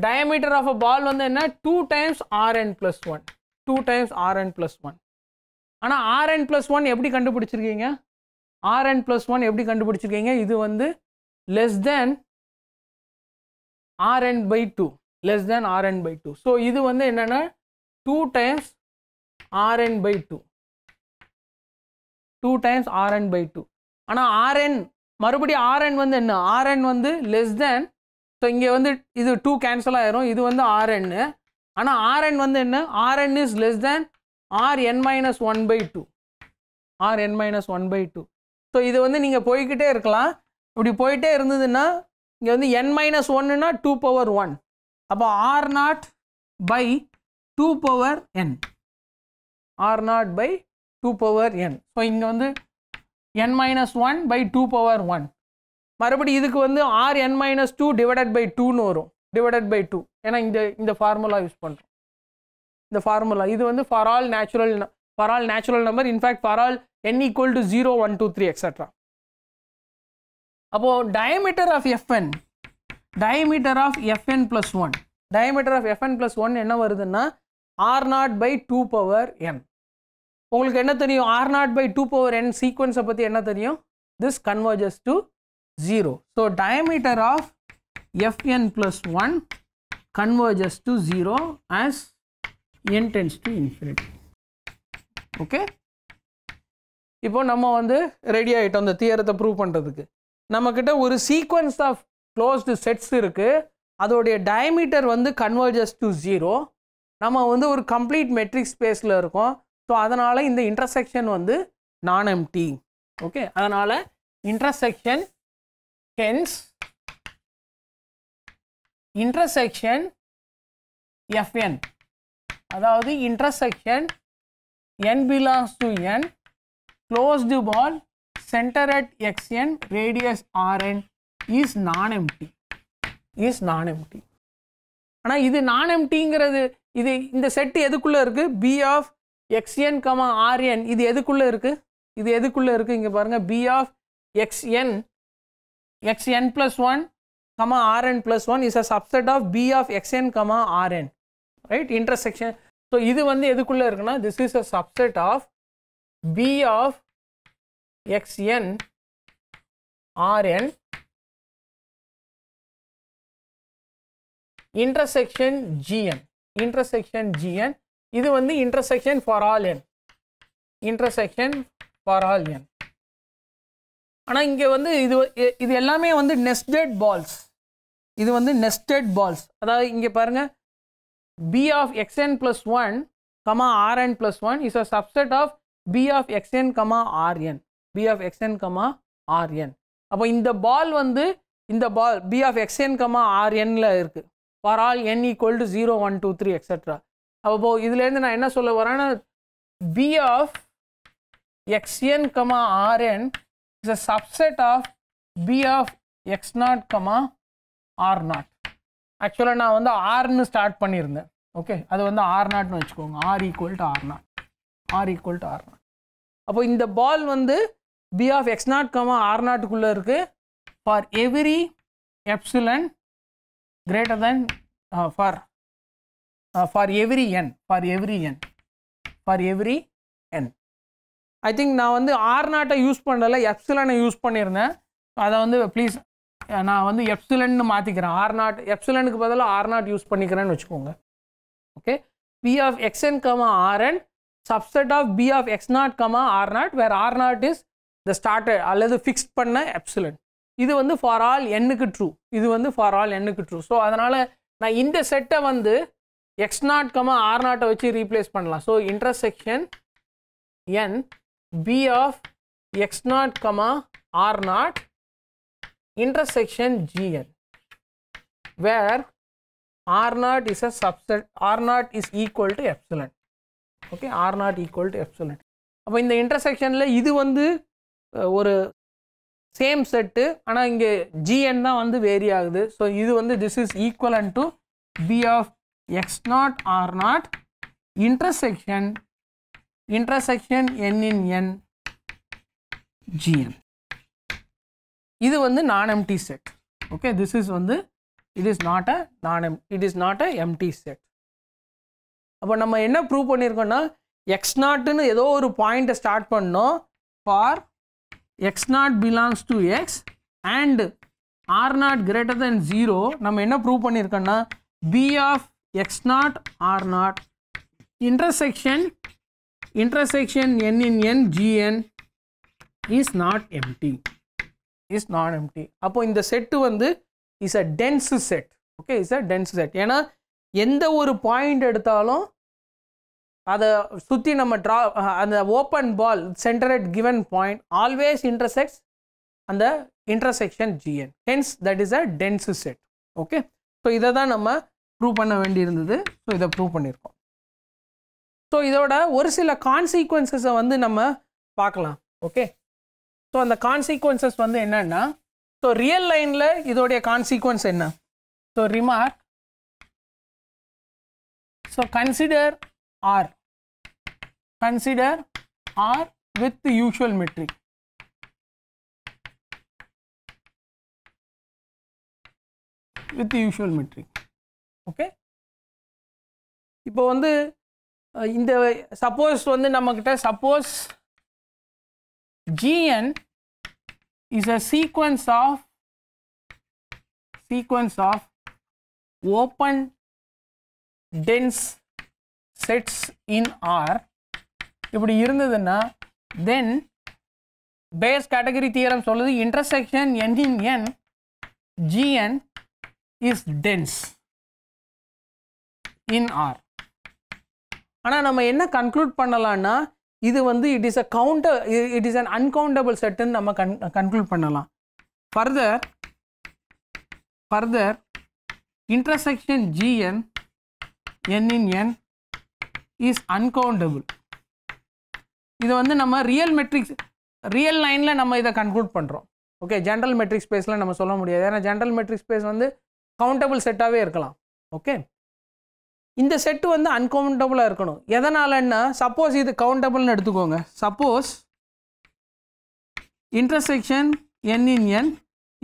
diameter of a ball வந்து என்ன 2 times rn plus 1 2 times rn plus 1 ஆனா rn plus ஒன் எப்படி கண்டுபிடிச்சிருக்கீங்க ஆர்என் ப்ளஸ் ஒன் எப்படி கண்டுபிடிச்சிருக்கீங்க இது வந்து less or r n by two less than r n by two so இது வந்து என்னென்னா two times r n by two two times r n by two ஆனால் ஆர்என் மறுபடியும் ஆர்என் வந்து என்ன ஆர்என் வந்து லெஸ் தேன் ஸோ இங்கே வந்து இது டூ கேன்சல் ஆயிரும் இது வந்து ஆர்என்னு ஆனால் ஆர்என் வந்து என்ன r n is less than r n minus one by two r n minus one by two so இது வந்து நீங்கள் போய்கிட்டே இருக்கலாம் இப்படி போயிட்டே இருந்ததுன்னா இங்கே வந்து என் மைனஸ் ஒன்றுனா டூ பவர் ஒன் அப்போ r naught by two power n r naught by two power n so இங்கே வந்து n minus one by two power one மறுபடி இதுக்கு வந்து r n minus two divided by டூன்னு வரும் டிவைடட் பை டூ ஏன்னா இந்த இந்த ஃபார்முலா யூஸ் பண்ணுறோம் இந்த ஃபார்முலா இது வந்து for all natural for all natural number in fact for all n equal to 0 1 2 3 etc அப்போ diameter of fn diameter of fn plus 1 diameter of fn plus 1 என்ன வருதுன்னா r naught by two power n உங்களுக்கு என்ன தெரியும் r naught by two power n சீக்வன்ஸை பற்றி என்ன தெரியும் this converges to 0 so diameter of fn plus 1 converges to 0 as n tends to infinity okay இப்போ நம்ம வந்து ரெடி ஆகிட்டோம் அந்த தியரத்தை ப்ரூவ் பண்ணுறதுக்கு நம்மக்கிட்ட ஒரு சீக்வன்ஸ் ஆஃப் க்ளோஸ்டு செட்ஸ் இருக்குது அதோடைய டயமீட்டர் வந்து கன்வர்ஜஸ் டு ஜீரோ நம்ம வந்து ஒரு கம்ப்ளீட் மெட்ரிக் ஸ்பேஸில் இருக்கோம் ஸோ அதனால் இந்த இன்டர்செக்ஷன் வந்து நான் எம்டி ஓகே அதனால் இன்டர்செக்ஷன் ஹென்ஸ் இன்டர்செக்ஷன் எஃப்என் அதாவது intersection n belongs to n, closed ball, center at xn, radius rn is non-empty, is non-empty. ஆனால் இது நான் எம்டிங்கிறது இது இந்த செட்டு எதுக்குள்ளே இருக்குது B of x n comma r n இது எதுக்குள்ளே இருக்குது இது எதுக்குள்ளே இருக்குது இங்கே பாருங்கள் B of x n n plus one comma r n plus one is a subset of B of x n comma r n right intersection so இது வந்து எதுக்குள்ளே இருக்குன்னா this is a subset of B of x n r n intersection G n intersection G n இது வந்து intersection for all n intersection for all n ஆனால் இங்கே வந்து இது இது எல்லாமே வந்து நெஸ்டட் பால்ஸ் இது வந்து நெஸ்டட் பால்ஸ் அதாவது இங்கே பாருங்கள் b of xn plus 1 comma rn plus 1 is a subset of b of xn comma rn b of xn comma rn அப்போ இந்த பால் வந்து இந்த ball B of x n comma ஆர்என்ல இருக்கு for all n equal to zero one two three extra அப்போ இதுலேருந்து நான் என்ன சொல்ல வரேன்னா B of xn comma r n is a subset of B of x naught comma r naught ஆக்சுவலாக நான் வந்து ஆர்னு ஸ்டார்ட் பண்ணியிருந்தேன் ஓகே அது வந்து ஆர் நாட்னு வச்சுக்கோங்க r equal to r naught r equal to r naught அப்போ இந்த பால் வந்து B of x naught comma r நாட்டுக்குள்ளே இருக்குது for every epsilon greater than for for every n for every n for every n I think நான் வந்து ஆர் நாட்டை யூஸ் பண்ணலை எப்சிலனை யூஸ் பண்ணியிருந்தேன் அதை வந்து ப்ளீஸ் நான் வந்து எப்சுலன்னு மாற்றிக்கிறேன் ஆர் நாட் எப்சிலனுக்கு பதிலாக ஆர் நாட் யூஸ் பண்ணிக்கிறேன்னு வச்சுக்கோங்க okay B of x n comma r n subset of B of x naught comma r naught where r naught is the started அல்லது ஃபிக்ஸ்ட் பண்ண எப்சிலன் இது வந்து ஃபார் ஆல் எண்ணுக்கு ட்ரூ இது வந்து ஃபார் ஆல் எண்ணுக்கு ட்ரூ ஸோ அதனால் நான் இந்த செட்டை வந்து எக்ஸ் நாட் கமா ஆர் நாட்டை வச்சு ரீப்ளேஸ் பண்ணலாம் so intersection n B of x naught comma r naught intersection Gn where R naught is a subset R naught is equal to epsilon okay R naught equal to epsilon அப்போ இந்த இன்டர்செக்ஷனில் இது வந்து ஒரு சேம் செட்டு ஆனால் இங்கே ஜிஎன் தான் வந்து வேரி ஆகுது ஸோ இது வந்து this is equal and to B of x naught r naught intersection intersection N in N GN இது வந்து நான் empty set okay this is வந்து it is not a non em it is not a empty set அப்போ நம்ம என்ன ப்ரூவ் பண்ணியிருக்கோம்னா எக்ஸ் நாட்டுன்னு ஏதோ ஒரு பாயிண்ட்டை ஸ்டார்ட் பண்ணோம் for x not belongs to x and r naught greater than zero நம்ம என்ன ப்ரூவ் பண்ணியிருக்கோம்னா B of x naught r naught intersection intersection N in N G n is not empty is non empty அப்போ இந்த செட்டு வந்து is a dense set okay is a dense set ஏன்னா எந்த ஒரு பாயிண்ட் எடுத்தாலும் அதை சுற்றி நம்ம ட்ரா அந்த open ball centre at given point always intersects அந்த intersection G n hence that is a dense set okay so இதை தான் நம்ம ப்ரூவ் பண்ண வேண்டியிருந்தது ஸோ இதை ப்ரூவ் பண்ணியிருக்கோம் ஸோ இதோட ஒரு சில கான்சீக்வன்சஸை வந்து நம்ம பார்க்கலாம் ஓகே ஸோ அந்த கான்சிக்வன்சஸ் வந்து என்னன்னா ஸோ ரியல் லைனில் இதோடைய கான்சிக்வன்ஸ் என்ன so remark so consider R consider R with usual metric with usual metric okay இப்போ வந்து இந்த சப்போஸ் வந்து நம்மக்கிட்ட suppose Gn is a sequence of sequence of open dense sets in R இப்படி இருந்ததுன்னா then Bayes category theorem சொல்லுது intersection n in n Gn is dense in R ஆனால் நம்ம என்ன கன்க்ளூட் பண்ணலான்னா இது வந்து it is a counter it is an uncountable செட்டுன்னு நம்ம கன் கன்க்ளூட் பண்ணலாம் further further intersection G n n in n is uncountable இது வந்து நம்ம ரியல் மெட்ரிக்ஸ் ரியல் லைனில் நம்ம இதை கன்க்ளூட் பண்ணுறோம் ஓகே ஜென்ரல் மெட்ரிக் ஸ்பேஸில் நம்ம சொல்ல முடியாது ஏன்னா ஜென்ரல் மெட்ரிக் ஸ்பேஸ் வந்து கவுண்டபிள் செட்டாகவே இருக்கலாம் ஓகே இந்த செட்டு வந்து அன்கவுண்டபுளாக இருக்கணும் எதனாலன்னா சப்போஸ் இது கவுண்டபுள்னு எடுத்துக்கோங்க சப்போஸ் இன்டர்செக்ஷன் என் இன் என்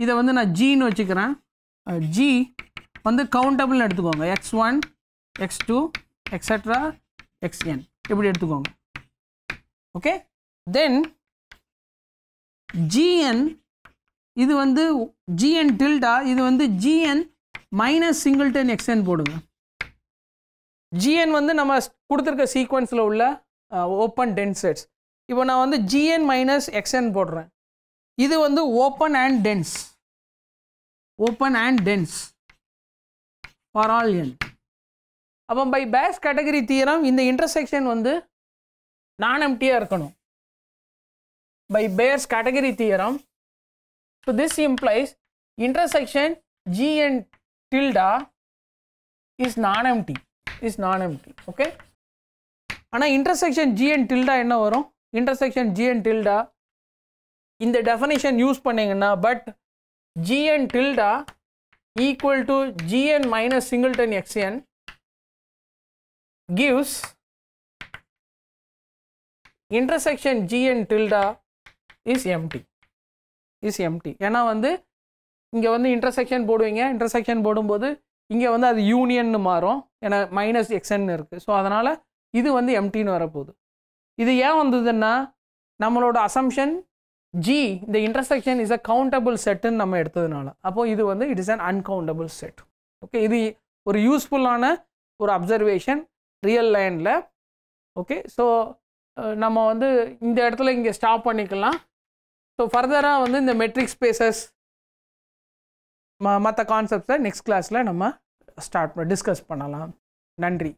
இதை வந்து நான் ஜின்னு வச்சுக்கிறேன் ஜி வந்து கவுண்டபுள்னு எடுத்துக்கோங்க x one x two extra x n இப்படி எடுத்துக்கோங்க ஓகே தென் ஜிஎன் இது வந்து ஜிஎன் டில்டா இது வந்து G n minus singleton x n போடுங்க ஜிஎன் வந்து நம்ம கொடுத்துருக்க சீக்வன்ஸில் உள்ள ஓப்பன் டென்செட்ஸ் இப்போ நான் வந்து ஜிஎன் மைனஸ் எக்ஸ்என் போடுறேன் இது வந்து open and dense open and dense for all n அப்போ பை பேஸ் கேட்டகரி தீரம் இந்த இன்டர்செக்ஷன் வந்து நான் எம்டியாக இருக்கணும் by Baire's category theorem so this implies intersection G n tilde is non empty is non empty okay ஆனால் இன்டர்செக்ஷன் ஜி அண்ட் டில்டா என்ன வரும் இன்டர்செக்ஷன் ஜி அண்ட் டில்டா இந்த டெஃபனிஷன் யூஸ் பண்ணிங்கன்னா but gn tilde equal to gn minus singleton xn gives intersection G n tilde is empty is empty ஏன்னா வந்து இங்கே வந்து இன்டர்செக்ஷன் போடுவீங்க இன்டர்செக்ஷன் போடும்போது இங்கே வந்து அது யூனியன்னு மாறும் ஏன்னா மைனஸ் எக்ஸ்என் இருக்குது ஸோ அதனால் இது வந்து எம்டின்னு வரப்போகுது இது ஏன் வந்ததுன்னா நம்மளோட அசம்ஷன் ஜி இந்த இன்டர்செக்ஷன் இஸ் அ கவுண்டபுள் செட்டுன்னு நம்ம எடுத்ததுனால அப்போது இது வந்து it is an uncountable set okay இது ஒரு யூஸ்ஃபுல்லான ஒரு அப்சர்வேஷன் ரியல் லைனில் ஓகே ஸோ நம்ம வந்து இந்த இடத்துல இங்கே ஸ்டாப் பண்ணிக்கலாம் ஸோ ஃபர்தராக வந்து இந்த மெட்ரிக் ஸ்பேசஸ் மற்ற கான்செப்ட்ஸை நெக்ஸ்ட் கிளாஸில் நம்ம ஸ்டார்ட் டிஸ்கஸ் பண்ணலாம் நன்றி